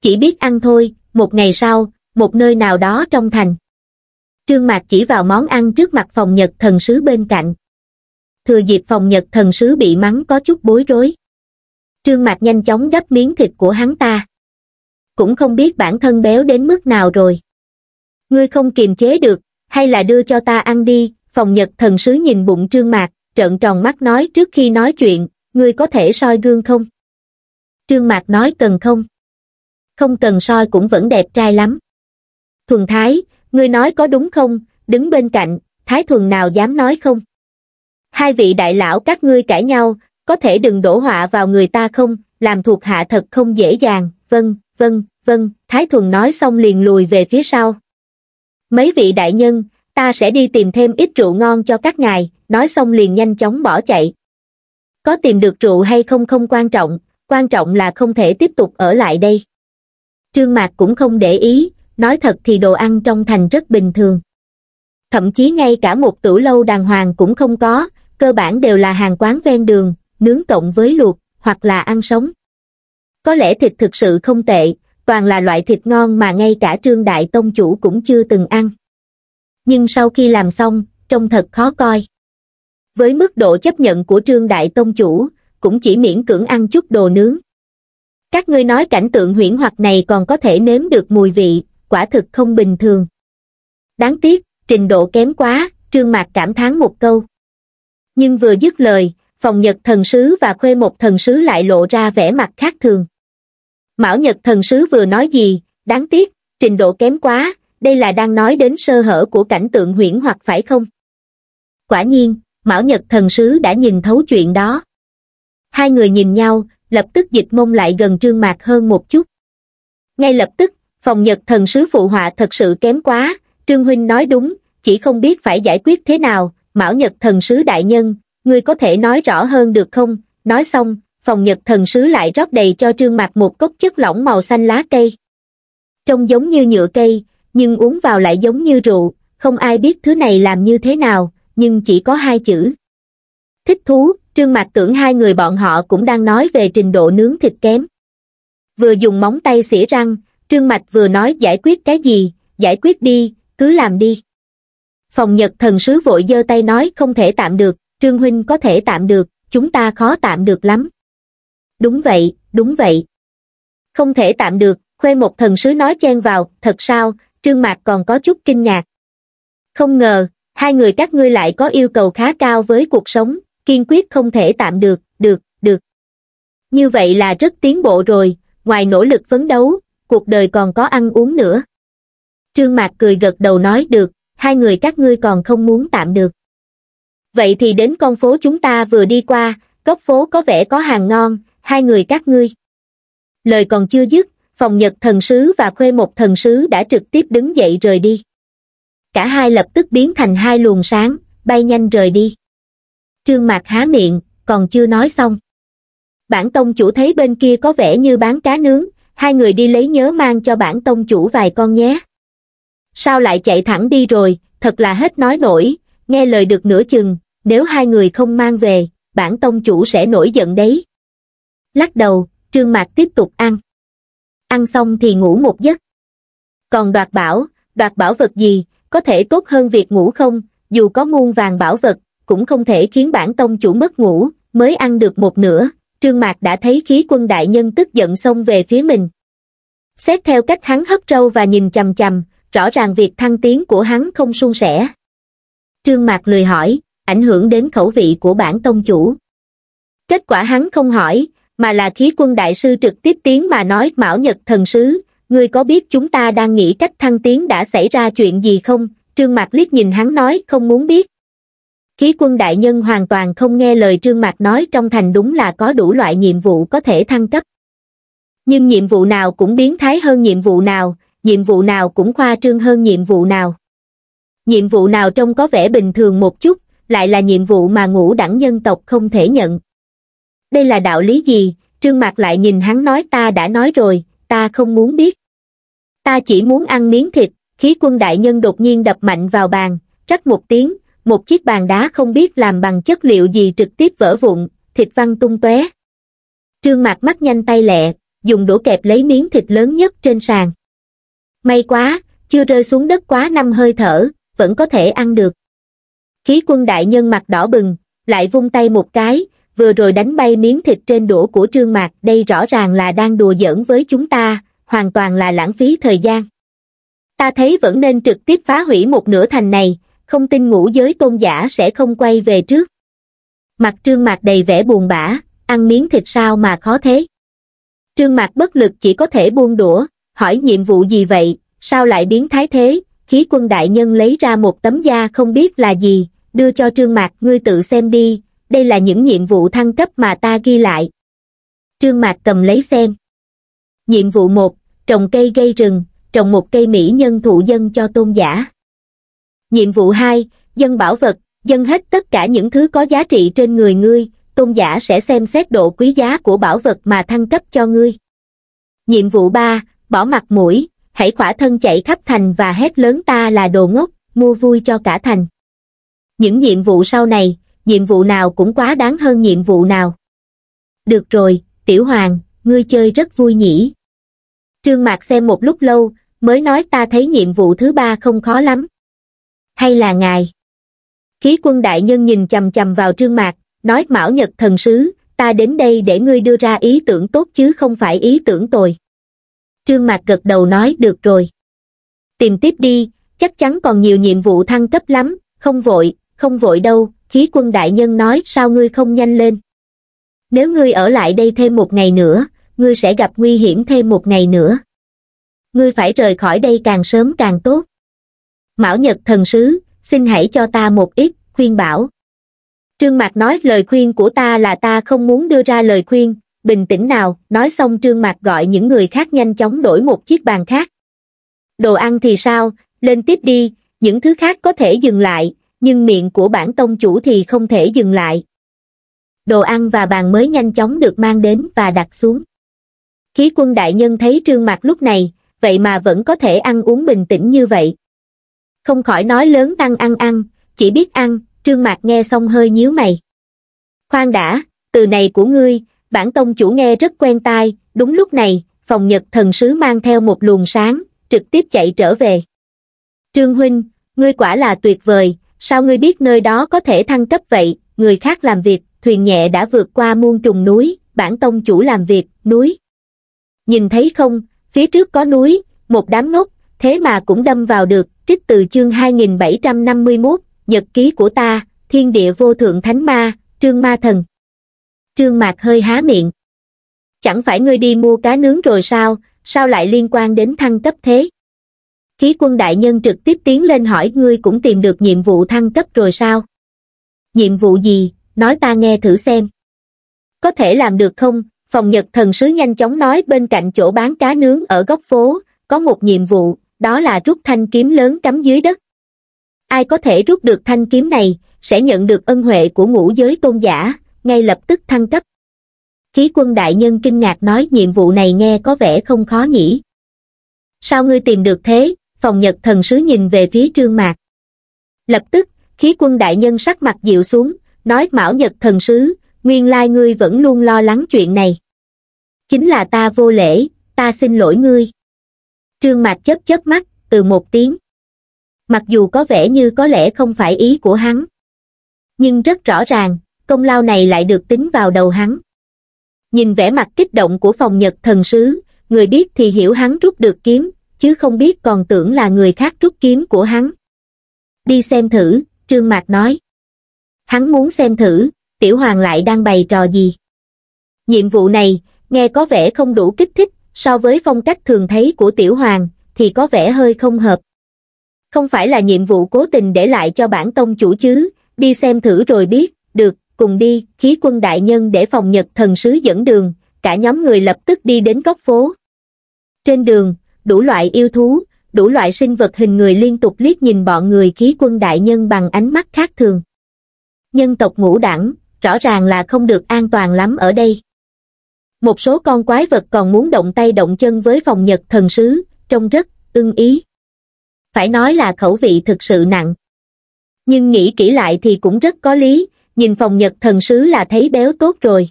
Chỉ biết ăn thôi, một ngày sau, một nơi nào đó trong thành. Trương Mạc chỉ vào món ăn trước mặt phòng Nhật thần sứ bên cạnh. Thừa dịp phòng Nhật thần sứ bị mắng có chút bối rối. Trương Mạc nhanh chóng gấp miếng thịt của hắn ta. Cũng không biết bản thân béo đến mức nào rồi. Ngươi không kiềm chế được, hay là đưa cho ta ăn đi, phòng Nhật thần sứ nhìn bụng Trương Mạc, trợn tròn mắt nói trước khi nói chuyện, ngươi có thể soi gương không? trương mạc nói cần không không cần soi cũng vẫn đẹp trai lắm thuần thái ngươi nói có đúng không đứng bên cạnh thái thuần nào dám nói không hai vị đại lão các ngươi cãi nhau có thể đừng đổ họa vào người ta không làm thuộc hạ thật không dễ dàng vâng vâng vâng thái thuần nói xong liền lùi về phía sau mấy vị đại nhân ta sẽ đi tìm thêm ít rượu ngon cho các ngài nói xong liền nhanh chóng bỏ chạy có tìm được rượu hay không không quan trọng quan trọng là không thể tiếp tục ở lại đây. Trương Mạc cũng không để ý, nói thật thì đồ ăn trong thành rất bình thường. Thậm chí ngay cả một tủ lâu đàng hoàng cũng không có, cơ bản đều là hàng quán ven đường, nướng cộng với luộc, hoặc là ăn sống. Có lẽ thịt thực sự không tệ, toàn là loại thịt ngon mà ngay cả Trương Đại Tông Chủ cũng chưa từng ăn. Nhưng sau khi làm xong, trông thật khó coi. Với mức độ chấp nhận của Trương Đại Tông Chủ, cũng chỉ miễn cưỡng ăn chút đồ nướng. Các ngươi nói cảnh tượng huyễn hoặc này còn có thể nếm được mùi vị, quả thực không bình thường. Đáng tiếc, trình độ kém quá, Trương Mạc cảm thán một câu. Nhưng vừa dứt lời, phòng Nhật thần sứ và khuê một thần sứ lại lộ ra vẻ mặt khác thường. Mão Nhật thần sứ vừa nói gì, đáng tiếc, trình độ kém quá, đây là đang nói đến sơ hở của cảnh tượng huyễn hoặc phải không? Quả nhiên, Mão Nhật thần sứ đã nhìn thấu chuyện đó hai người nhìn nhau lập tức dịch mông lại gần trương mạc hơn một chút ngay lập tức phòng nhật thần sứ phụ họa thật sự kém quá trương huynh nói đúng chỉ không biết phải giải quyết thế nào mão nhật thần sứ đại nhân ngươi có thể nói rõ hơn được không nói xong phòng nhật thần sứ lại rót đầy cho trương mạc một cốc chất lỏng màu xanh lá cây trông giống như nhựa cây nhưng uống vào lại giống như rượu không ai biết thứ này làm như thế nào nhưng chỉ có hai chữ thích thú trương mạc tưởng hai người bọn họ cũng đang nói về trình độ nướng thịt kém. Vừa dùng móng tay xỉa răng, trương mạch vừa nói giải quyết cái gì, giải quyết đi, cứ làm đi. Phòng Nhật thần sứ vội giơ tay nói không thể tạm được, Trương Huynh có thể tạm được, chúng ta khó tạm được lắm. Đúng vậy, đúng vậy. Không thể tạm được, khuê một thần sứ nói chen vào, thật sao, Trương Mạc còn có chút kinh ngạc. Không ngờ, hai người các ngươi lại có yêu cầu khá cao với cuộc sống, kiên quyết không thể tạm được, được, được. Như vậy là rất tiến bộ rồi, ngoài nỗ lực phấn đấu, cuộc đời còn có ăn uống nữa. Trương Mạc cười gật đầu nói được, hai người các ngươi còn không muốn tạm được. Vậy thì đến con phố chúng ta vừa đi qua, góc phố có vẻ có hàng ngon, hai người các ngươi. Lời còn chưa dứt, phòng nhật thần sứ và khuê một thần sứ đã trực tiếp đứng dậy rời đi. Cả hai lập tức biến thành hai luồng sáng, bay nhanh rời đi trương mạc há miệng còn chưa nói xong bản tông chủ thấy bên kia có vẻ như bán cá nướng hai người đi lấy nhớ mang cho bản tông chủ vài con nhé sao lại chạy thẳng đi rồi thật là hết nói nổi nghe lời được nửa chừng nếu hai người không mang về bản tông chủ sẽ nổi giận đấy lắc đầu trương mạc tiếp tục ăn ăn xong thì ngủ một giấc còn đoạt bảo đoạt bảo vật gì có thể tốt hơn việc ngủ không dù có muôn vàng bảo vật cũng không thể khiến bản tông chủ mất ngủ, mới ăn được một nửa, trương mạc đã thấy khí quân đại nhân tức giận xông về phía mình. Xét theo cách hắn hất râu và nhìn chầm chầm, rõ ràng việc thăng tiến của hắn không suôn sẻ. Trương mạc lười hỏi, ảnh hưởng đến khẩu vị của bản tông chủ. Kết quả hắn không hỏi, mà là khí quân đại sư trực tiếp tiến mà nói Mão Nhật thần sứ, ngươi có biết chúng ta đang nghĩ cách thăng tiến đã xảy ra chuyện gì không? Trương Mạc liếc nhìn hắn nói không muốn biết, khí quân đại nhân hoàn toàn không nghe lời trương mạc nói trong thành đúng là có đủ loại nhiệm vụ có thể thăng cấp nhưng nhiệm vụ nào cũng biến thái hơn nhiệm vụ nào nhiệm vụ nào cũng khoa trương hơn nhiệm vụ nào nhiệm vụ nào trông có vẻ bình thường một chút lại là nhiệm vụ mà ngũ đẳng nhân tộc không thể nhận đây là đạo lý gì trương mạc lại nhìn hắn nói ta đã nói rồi ta không muốn biết ta chỉ muốn ăn miếng thịt khí quân đại nhân đột nhiên đập mạnh vào bàn rắc một tiếng một chiếc bàn đá không biết làm bằng chất liệu gì trực tiếp vỡ vụn, thịt văng tung tóe. Trương Mạc mắt nhanh tay lẹ, dùng đũa kẹp lấy miếng thịt lớn nhất trên sàn. May quá, chưa rơi xuống đất quá năm hơi thở, vẫn có thể ăn được. Khí quân đại nhân mặt đỏ bừng, lại vung tay một cái, vừa rồi đánh bay miếng thịt trên đũa của Trương Mạc đây rõ ràng là đang đùa giỡn với chúng ta, hoàn toàn là lãng phí thời gian. Ta thấy vẫn nên trực tiếp phá hủy một nửa thành này, không tin ngũ giới tôn giả sẽ không quay về trước mặt trương mạc đầy vẻ buồn bã ăn miếng thịt sao mà khó thế trương mạc bất lực chỉ có thể buông đũa hỏi nhiệm vụ gì vậy sao lại biến thái thế khí quân đại nhân lấy ra một tấm da không biết là gì đưa cho trương mạc ngươi tự xem đi đây là những nhiệm vụ thăng cấp mà ta ghi lại trương mạc cầm lấy xem nhiệm vụ một trồng cây gây rừng trồng một cây mỹ nhân thụ dân cho tôn giả Nhiệm vụ 2, dân bảo vật, dân hết tất cả những thứ có giá trị trên người ngươi, tôn giả sẽ xem xét độ quý giá của bảo vật mà thăng cấp cho ngươi. Nhiệm vụ 3, bỏ mặt mũi, hãy khỏa thân chạy khắp thành và hét lớn ta là đồ ngốc, mua vui cho cả thành. Những nhiệm vụ sau này, nhiệm vụ nào cũng quá đáng hơn nhiệm vụ nào. Được rồi, Tiểu Hoàng, ngươi chơi rất vui nhỉ. Trương Mạc xem một lúc lâu, mới nói ta thấy nhiệm vụ thứ ba không khó lắm hay là ngài? Khí quân đại nhân nhìn chầm chầm vào trương mạc, nói Mão Nhật thần sứ, ta đến đây để ngươi đưa ra ý tưởng tốt chứ không phải ý tưởng tồi. Trương mạc gật đầu nói được rồi. Tìm tiếp đi, chắc chắn còn nhiều nhiệm vụ thăng cấp lắm, không vội, không vội đâu, khí quân đại nhân nói sao ngươi không nhanh lên. Nếu ngươi ở lại đây thêm một ngày nữa, ngươi sẽ gặp nguy hiểm thêm một ngày nữa. Ngươi phải rời khỏi đây càng sớm càng tốt mão nhật thần sứ xin hãy cho ta một ít khuyên bảo trương mạc nói lời khuyên của ta là ta không muốn đưa ra lời khuyên bình tĩnh nào nói xong trương mạc gọi những người khác nhanh chóng đổi một chiếc bàn khác đồ ăn thì sao lên tiếp đi những thứ khác có thể dừng lại nhưng miệng của bản tông chủ thì không thể dừng lại đồ ăn và bàn mới nhanh chóng được mang đến và đặt xuống khí quân đại nhân thấy trương mạc lúc này vậy mà vẫn có thể ăn uống bình tĩnh như vậy không khỏi nói lớn năng ăn ăn, chỉ biết ăn, trương mạc nghe xong hơi nhíu mày. Khoan đã, từ này của ngươi, bản tông chủ nghe rất quen tai, đúng lúc này, phòng nhật thần sứ mang theo một luồng sáng, trực tiếp chạy trở về. Trương Huynh, ngươi quả là tuyệt vời, sao ngươi biết nơi đó có thể thăng cấp vậy, người khác làm việc, thuyền nhẹ đã vượt qua muôn trùng núi, bản tông chủ làm việc, núi. Nhìn thấy không, phía trước có núi, một đám ngốc, thế mà cũng đâm vào được, trích từ chương 2751, Nhật ký của ta, Thiên địa vô thượng thánh ma, trương ma thần. Trương Mạc hơi há miệng. Chẳng phải ngươi đi mua cá nướng rồi sao, sao lại liên quan đến thăng cấp thế? Khí quân đại nhân trực tiếp tiến lên hỏi ngươi cũng tìm được nhiệm vụ thăng cấp rồi sao? Nhiệm vụ gì, nói ta nghe thử xem. Có thể làm được không? Phòng Nhật thần sứ nhanh chóng nói bên cạnh chỗ bán cá nướng ở góc phố, có một nhiệm vụ, đó là rút thanh kiếm lớn cắm dưới đất ai có thể rút được thanh kiếm này sẽ nhận được ân huệ của ngũ giới tôn giả ngay lập tức thăng cấp khí quân đại nhân kinh ngạc nói nhiệm vụ này nghe có vẻ không khó nhỉ sao ngươi tìm được thế phòng nhật thần sứ nhìn về phía trương mạc lập tức khí quân đại nhân sắc mặt dịu xuống nói mão nhật thần sứ nguyên lai ngươi vẫn luôn lo lắng chuyện này chính là ta vô lễ ta xin lỗi ngươi trương mạc chớp chớp mắt từ một tiếng mặc dù có vẻ như có lẽ không phải ý của hắn nhưng rất rõ ràng công lao này lại được tính vào đầu hắn nhìn vẻ mặt kích động của phòng nhật thần sứ người biết thì hiểu hắn rút được kiếm chứ không biết còn tưởng là người khác rút kiếm của hắn đi xem thử trương mạc nói hắn muốn xem thử tiểu hoàng lại đang bày trò gì nhiệm vụ này nghe có vẻ không đủ kích thích so với phong cách thường thấy của tiểu hoàng, thì có vẻ hơi không hợp. Không phải là nhiệm vụ cố tình để lại cho bản tông chủ chứ, đi xem thử rồi biết, được, cùng đi, khí quân đại nhân để phòng Nhật thần sứ dẫn đường, cả nhóm người lập tức đi đến góc phố. Trên đường, đủ loại yêu thú, đủ loại sinh vật hình người liên tục liếc nhìn bọn người khí quân đại nhân bằng ánh mắt khác thường. Nhân tộc ngũ đẳng, rõ ràng là không được an toàn lắm ở đây một số con quái vật còn muốn động tay động chân với phòng nhật thần sứ trông rất ưng ý phải nói là khẩu vị thực sự nặng nhưng nghĩ kỹ lại thì cũng rất có lý nhìn phòng nhật thần sứ là thấy béo tốt rồi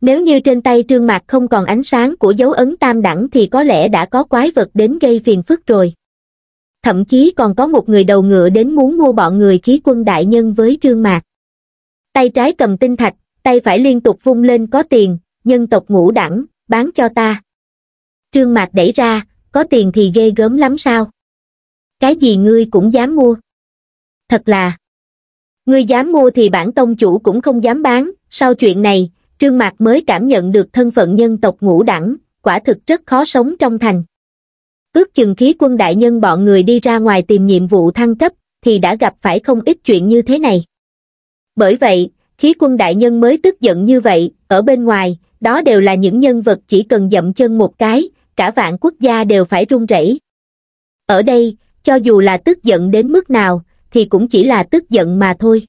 nếu như trên tay trương mạc không còn ánh sáng của dấu ấn tam đẳng thì có lẽ đã có quái vật đến gây phiền phức rồi thậm chí còn có một người đầu ngựa đến muốn mua bọn người khí quân đại nhân với trương mạc tay trái cầm tinh thạch tay phải liên tục vung lên có tiền nhân tộc ngũ đẳng bán cho ta trương mạc đẩy ra có tiền thì ghê gớm lắm sao cái gì ngươi cũng dám mua thật là ngươi dám mua thì bản tông chủ cũng không dám bán sau chuyện này trương mạc mới cảm nhận được thân phận nhân tộc ngũ đẳng quả thực rất khó sống trong thành ước chừng khí quân đại nhân bọn người đi ra ngoài tìm nhiệm vụ thăng cấp thì đã gặp phải không ít chuyện như thế này bởi vậy khí quân đại nhân mới tức giận như vậy ở bên ngoài đó đều là những nhân vật chỉ cần dậm chân một cái, cả vạn quốc gia đều phải run rẩy. Ở đây, cho dù là tức giận đến mức nào, thì cũng chỉ là tức giận mà thôi.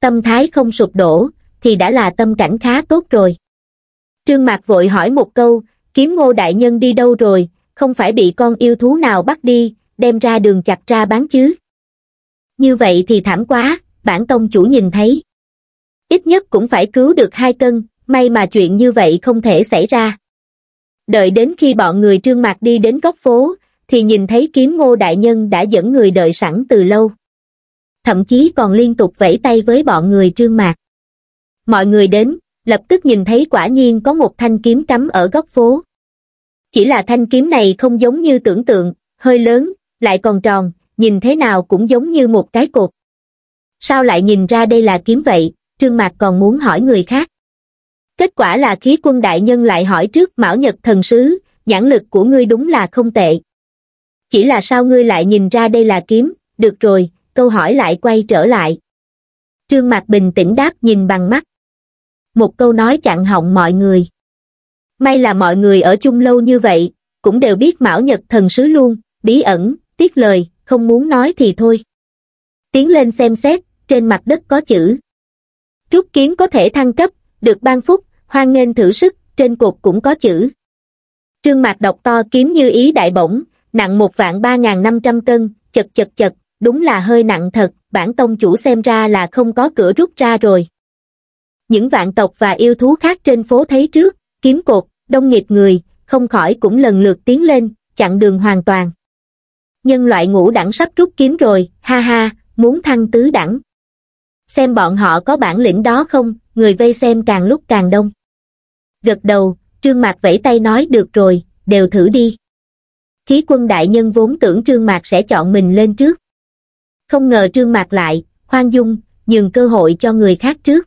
Tâm thái không sụp đổ, thì đã là tâm cảnh khá tốt rồi. Trương Mạc vội hỏi một câu, kiếm ngô đại nhân đi đâu rồi, không phải bị con yêu thú nào bắt đi, đem ra đường chặt ra bán chứ. Như vậy thì thảm quá, bản tông chủ nhìn thấy. Ít nhất cũng phải cứu được hai cân, may mà chuyện như vậy không thể xảy ra. Đợi đến khi bọn người trương mạc đi đến góc phố, thì nhìn thấy kiếm ngô đại nhân đã dẫn người đợi sẵn từ lâu. Thậm chí còn liên tục vẫy tay với bọn người trương mạc. Mọi người đến, lập tức nhìn thấy quả nhiên có một thanh kiếm cắm ở góc phố. Chỉ là thanh kiếm này không giống như tưởng tượng, hơi lớn, lại còn tròn, nhìn thế nào cũng giống như một cái cột. Sao lại nhìn ra đây là kiếm vậy, Trương Mạc còn muốn hỏi người khác kết quả là khí quân đại nhân lại hỏi trước mão nhật thần sứ nhãn lực của ngươi đúng là không tệ chỉ là sao ngươi lại nhìn ra đây là kiếm được rồi câu hỏi lại quay trở lại trương mạc bình tĩnh đáp nhìn bằng mắt một câu nói chặn họng mọi người may là mọi người ở chung lâu như vậy cũng đều biết mão nhật thần sứ luôn bí ẩn tiếc lời không muốn nói thì thôi tiến lên xem xét trên mặt đất có chữ trúc kiếm có thể thăng cấp được ban phúc hoan nghênh thử sức trên cột cũng có chữ trương mạc độc to kiếm như ý đại bổng nặng một vạn ba ngàn năm trăm cân chật chật chật đúng là hơi nặng thật bản tông chủ xem ra là không có cửa rút ra rồi những vạn tộc và yêu thú khác trên phố thấy trước kiếm cột đông nghịt người không khỏi cũng lần lượt tiến lên chặn đường hoàn toàn nhân loại ngũ đẳng sắp rút kiếm rồi ha ha muốn thăng tứ đẳng xem bọn họ có bản lĩnh đó không, người vây xem càng lúc càng đông. Gật đầu, Trương Mạc vẫy tay nói được rồi, đều thử đi. Khí quân đại nhân vốn tưởng Trương Mạc sẽ chọn mình lên trước. Không ngờ Trương Mạc lại, khoan dung, nhường cơ hội cho người khác trước.